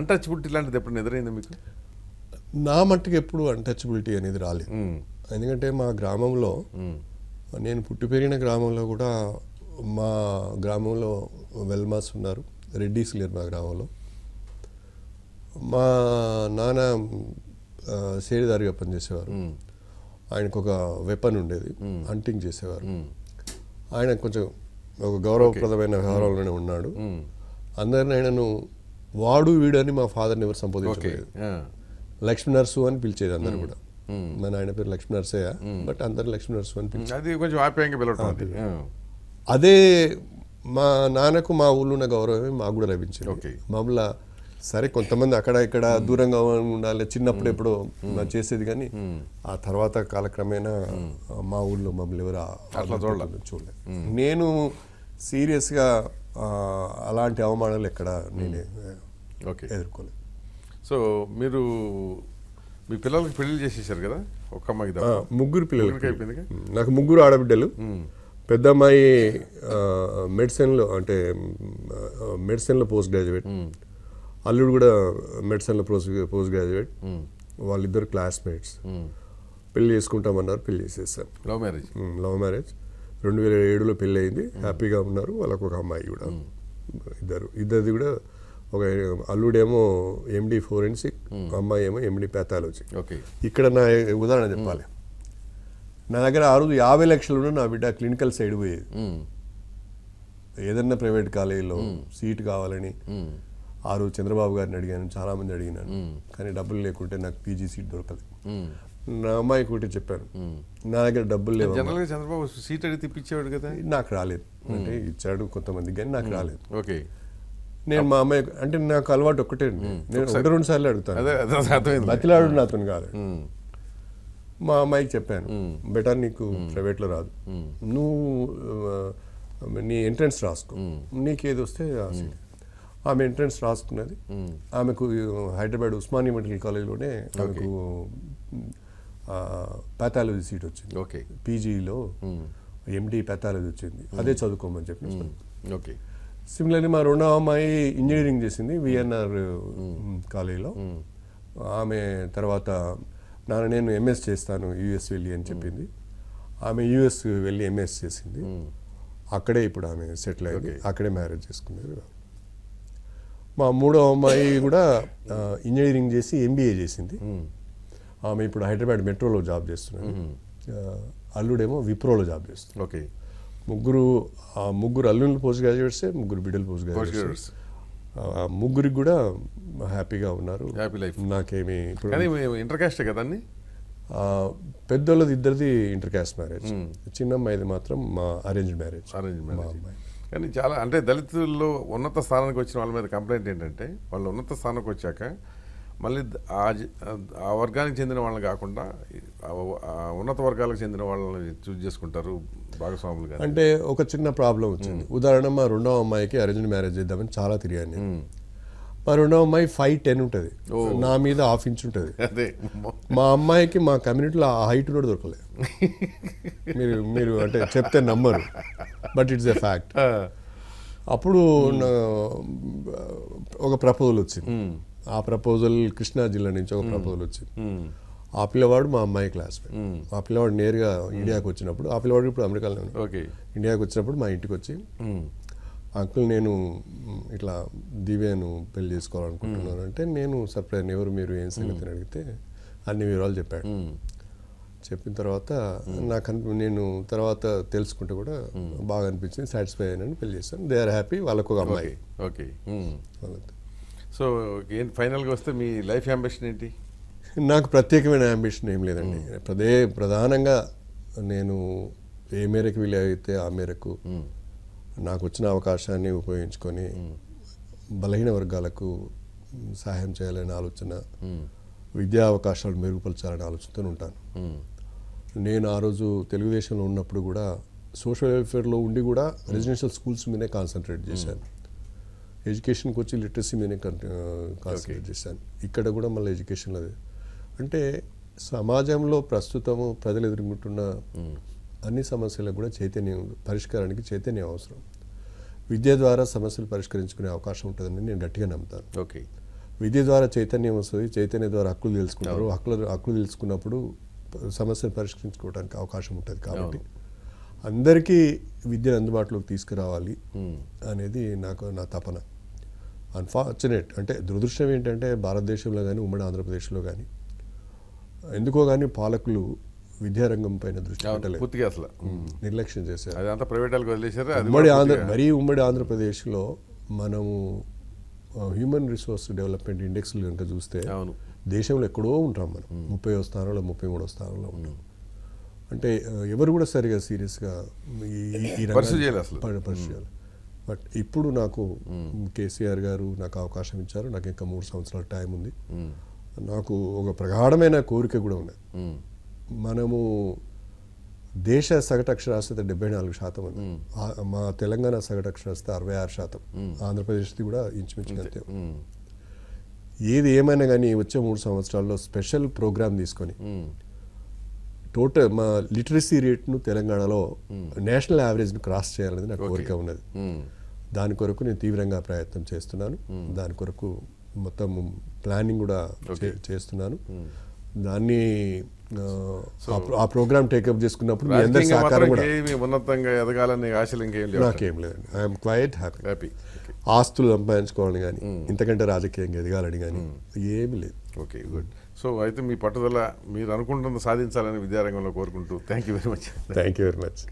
అంటచబిలిటీ లాంటిది ఎప్పుడు ఎదురైంది మీకు నా మట్టుకు ఎప్పుడు అంటచబిలిటీ అనేది రాలేదు ఎందుకంటే మా గ్రామంలో నేను పుట్టి పెరిగిన గ్రామంలో కూడా మా గ్రామంలో వెల్మాస్ ఉన్నారు రెడ్డిస్ లేరు మా గ్రామంలో మా నాన్న సేడిదారిగా పనిచేసేవారు ఆయనకు ఒక వెపన్ ఉండేది హంటింగ్ చేసేవారు ఆయన కొంచెం ఒక గౌరవప్రదమైన వ్యవహారంలోనే ఉన్నాడు అందరిని ఆయనను వాడు వీడని మా ఫాదర్ని ఎవరు సంబోధించలేదు లక్ష్మీ నర్సు అని పిలిచేది అందరు కూడా మా నాయన పేరు లక్ష్మీ నర్సయ్య బట్ అందరు లక్ష్మీ నర్సు అని అది కొంచెం ఆప్యాయంగా పిలవటం అదే మా నాన్నకు మా ఊళ్ళో ఉన్న గౌరవమే మాకు కూడా లభించింది మామూలుగా సరే కొంతమంది అక్కడ ఇక్కడ దూరంగా ఉండాలి చిన్నప్పుడు ఎప్పుడో చేసేది కానీ ఆ తర్వాత కాలక్రమేణా మా ఊళ్ళో మమ్మల్ని ఎవరు అట్లా చూడలేదు నేను సీరియస్గా అలాంటి అవమానాలు ఎక్కడ నేనే ఓకే ఎదుర్కోలే సో మీరు మీ పిల్లలకి పెళ్లి చేసేసారు కదా ఒక అమ్మాయి ముగ్గురు పిల్లలకి అయిపోయింది నాకు ముగ్గురు ఆడబిడ్డలు పెద్ద అమ్మాయి మెడిసిన్లో అంటే మెడిసిన్లో పోస్ట్ గ్రాడ్యుయేట్ అల్లుడు కూడా మెడిసిన్లో పోస్ట్ పోస్ట్ గ్రాడ్యుయేట్ వాళ్ళిద్దరు క్లాస్మేట్స్ పెళ్లి చేసుకుంటామన్నారు పెళ్లి చేసేసాం లవ్ మ్యారేజ్ లవ్ మ్యారేజ్ రెండు వేల ఏడులో పెళ్ళి అయింది హ్యాపీగా ఉన్నారు వాళ్ళకు ఒక అమ్మాయి కూడా ఇద్దరు ఇద్దరిది కూడా ఒక అల్లుడేమో ఎండి ఫోరెన్సిక్ అమ్మాయి ఏమో ఎండి ప్యాథాలజీ ఇక్కడ నా ఉదాహరణ చెప్పాలి నా దగ్గర ఆ రోజు యాభై లక్షలు నా బిడ్డ క్లినికల్ సైడ్ పోయేది ఏదన్నా ప్రైవేట్ కాలేజీలో సీట్ కావాలని ఆ రోజు చంద్రబాబు గారిని అడిగాను చాలామంది అడిగినాను కానీ డబ్బులు లేకుంటే నాకు పీజీ సీట్ దొరకదు నా అమ్మాయి ఒకటి చెప్పాను నా దగ్గర డబ్బులు లేవు జనరల్గా చంద్రబాబు సీట్ అడిగి తెప్పించేవాడు కదా నాకు రాలేదు అంటే ఇచ్చాడు కొంతమంది కానీ నాకు రాలేదు ఓకే నేను మా అమ్మాయి అంటే నాకు అలవాటు ఒక్కటే నేను ఒకటి రెండు సార్లు అడుగుతాను బతిలాడు నాతో కాదు మా అమ్మాయికి చెప్పాను బెటర్ నీకు ప్రైవేట్లో రాదు నువ్వు నీ ఎంట్రన్స్ రాసుకో నీకు ఏది వస్తే ఆమె ఎంట్రన్స్ రాసుకున్నది ఆమెకు హైదరాబాద్ ఉస్మానియా మెడికల్ కాలేజ్లోనే ఆమెకు ప్యాథాలజీ సీట్ వచ్చింది ఓకే పీజీలో ఎండి ప్యాథాలజీ వచ్చింది అదే చదువుకోమని చెప్పి ఓకే సిమిలర్లీ మా రెండవ అమ్మాయి ఇంజనీరింగ్ చేసింది విఎన్ఆర్ కాలేజీలో ఆమె తర్వాత నాన్న నేను ఎంఎస్ చేస్తాను యుఎస్ వెళ్ళి అని చెప్పింది ఆమె యుఎస్ వెళ్ళి ఎంఎస్ చేసింది అక్కడే ఇప్పుడు ఆమె సెటిల్ అయ్యి అక్కడే మ్యారేజ్ చేసుకున్నారు మా మూడో అమ్మాయి కూడా ఇంజనీరింగ్ చేసి ఎంబీఏ చేసింది ఆమె ఇప్పుడు హైదరాబాద్ మెట్రోలో జాబ్ చేస్తున్నాను అల్లుడేమో విప్రోలో జాబ్ చేస్తున్నాడు ఓకే ముగ్గురు ముగ్గురు అల్లుళ్ళు పోస్ట్ గ్రాడ్యుయేట్సే ముగ్గురు బిడ్డలు పోస్ట్ గ్రాడ్యుయేట్స్ ముగ్గురికి కూడా హ్యాపీగా ఉన్నారు హ్యాపీ లైఫ్ నాకేమి ఇంటర్ క్యాస్ట్ కదండి పెద్దోళ్ళది ఇద్దరిది ఇంటర్ క్యాస్ట్ మ్యారేజ్ చిన్న మాత్రం మా అరేంజ్ మ్యారేజ్ అరేంజ్ మ్యారేజ్ కానీ చాలా అంటే దళితుల్లో ఉన్నత స్థానానికి వచ్చిన వాళ్ళ మీద కంప్లైంట్ ఏంటంటే వాళ్ళు ఉన్నత స్థానానికి వచ్చాక మళ్ళీ ఆ వర్గానికి చెందిన వాళ్ళని కాకుండా ఉన్నత వర్గాలకు చెందిన వాళ్ళని చూజ్ చేసుకుంటారు భాగస్వాములుగా అంటే ఒక చిన్న ప్రాబ్లం వచ్చింది ఉదాహరణ మా రెండవ అమ్మాయికి అరేంజ్డ్ మ్యారేజ్ చేద్దామని చాలా తిరిగాను రెండవ అమ్మాయి ఫైవ్ టెన్ ఉంటుంది నా మీద హాఫ్ ఇంచ్ ఉంటుంది అదే మా అమ్మాయికి మా కమ్యూనిటీలో ఆ హైట్ కూడా దొరకలేదు మీరు మీరు అంటే చెప్తే నమ్మరు బట్ ఇట్స్ ఎ ఫ్యాక్ట్ అప్పుడు ఒక ప్రపోజల్ వచ్చింది ఆ ప్రపోజల్ కృష్ణా జిల్లా నుంచి ఒక ప్రపోజల్ వచ్చింది ఆ పిల్లవాడు మా అమ్మాయి క్లాస్ ఆ పిల్లవాడు నేరుగా ఇండియాకి వచ్చినప్పుడు ఆ పిల్లవాడు ఇప్పుడు అమెరికాలో ఇండియాకి వచ్చినప్పుడు మా ఇంటికి వచ్చి అంకుల్ నేను ఇట్లా దివ్యను పెళ్లి చేసుకోవాలనుకుంటున్నాను అంటే నేను సర్ప్రైజ్ ఎవరు మీరు ఏం సంగతి అడిగితే అన్ని వివరాలు చెప్పాడు చెప్పిన తర్వాత నాకు నేను తర్వాత తెలుసుకుంటే కూడా బాగా అనిపించింది సాటిస్ఫై అయినాను పెళ్లి చేస్తాను దే ఆర్ హ్యాపీ వాళ్ళకు ఒక అమ్మాయి ఓకే సో ఏం ఫైనల్గా వస్తే మీ లైఫ్ అంబిషన్ ఏంటి నాకు ప్రత్యేకమైన అంబిషన్ ఏం లేదండి ప్రదే ప్రధానంగా నేను ఏ మేరకు వీలైతే ఆ మేరకు నాకు వచ్చిన అవకాశాన్ని ఉపయోగించుకొని బలహీన వర్గాలకు సహాయం చేయాలనే ఆలోచన విద్యా అవకాశాలు మెరుగుపరచాలనే ఆలోచనతో ఉంటాను నేను ఆ రోజు తెలుగుదేశంలో ఉన్నప్పుడు కూడా సోషల్ వెల్ఫేర్లో ఉండి కూడా రెసిడెన్షియల్ స్కూల్స్ మీదే కాన్సన్ట్రేట్ చేశాను ఎడ్యుకేషన్కి వచ్చి లిటరసీ మీదే కాన్సన్ట్రేట్ చేశాను ఇక్కడ కూడా మళ్ళీ ఎడ్యుకేషన్లో అంటే సమాజంలో ప్రస్తుతము ప్రజలు ఎదుర్కొంటున్న అన్ని సమస్యలకు కూడా చైతన్యం పరిష్కారానికి చైతన్యం అవసరం విద్య ద్వారా సమస్యలు పరిష్కరించుకునే అవకాశం ఉంటుందని నేను గట్టిగా నమ్ముతాను ఓకే విద్య ద్వారా చైతన్యం వస్తుంది చైతన్యం ద్వారా హక్కులు తెలుసుకుంటారు హక్కులు హక్కులు తెలుసుకున్నప్పుడు సమస్యను పరిష్కరించుకోవడానికి అవకాశం ఉంటుంది కాబట్టి అందరికీ విద్యను అందుబాటులోకి తీసుకురావాలి అనేది నాకు నా తపన అన్ఫార్చునేట్ అంటే దురదృష్టం ఏంటంటే భారతదేశంలో కానీ ఉమ్మడి ఆంధ్రప్రదేశ్లో కానీ ఎందుకో కానీ పాలకులు విద్యారంగం పైన దృష్టి పెట్టలేదు పూర్తిగా అసలు నిర్లక్ష్యం చేశారు అదంతా ప్రైవేట్ వదిలేశారు ఉమ్మడి ఆంధ్ర మరీ ఉమ్మడి ఆంధ్రప్రదేశ్లో మనము హ్యూమన్ రిసోర్స్ డెవలప్మెంట్ ఇండెక్స్లు కనుక చూస్తే అవును దేశంలో ఎక్కడో ఉంటాం మనం ముప్పై స్థానంలో ముప్పై మూడో స్థానంలో ఉంటాం అంటే ఎవరు కూడా సరిగా సీరియస్గా ఈ పరిచయాలు బట్ ఇప్పుడు నాకు కేసీఆర్ గారు నాకు అవకాశం ఇచ్చారు నాకు ఇంకా మూడు సంవత్సరాల టైం ఉంది నాకు ఒక ప్రగాఢమైన కోరిక కూడా ఉన్నాయి మనము దేశ సగటు అక్షరాస్యత డెబ్బై నాలుగు శాతం ఉంది మా తెలంగాణ సగటు అక్షరాస్యత అరవై ఆరు శాతం ఆంధ్రప్రదేశ్ది కూడా ఇంచుమించు అంతే ఏది ఏమైనా కానీ వచ్చే మూడు సంవత్సరాల్లో స్పెషల్ ప్రోగ్రామ్ తీసుకొని టోటల్ మా లిటరసీ రేట్ను తెలంగాణలో నేషనల్ యావరేజ్ను క్రాస్ చేయాలనేది నా కోరిక ఉన్నది దాని కొరకు నేను తీవ్రంగా ప్రయత్నం చేస్తున్నాను దాని కొరకు మొత్తం ప్లానింగ్ కూడా చేస్తున్నాను దాన్ని ఆ ప్రోగ్రామ్ టేకప్ చేసుకున్నప్పుడు ఉన్నతంగా ఎదగాలని ఆశలు ఇంకేం లేదు నాకేం లేదండి ఐఎమ్ క్వైట్ హ్యాపీ హ్యాపీ ఆస్తులు సంపాదించుకోవాలని కానీ hmm. ఇంతకంటే రాజకీయంగా ఎదగాలని కానీ hmm. ఏమి లేదు ఓకే గుడ్ సో అయితే మీ పట్టుదల మీరు అనుకుంటున్న సాధించాలని విద్యారంగంలో కోరుకుంటూ thank you very much thank you very much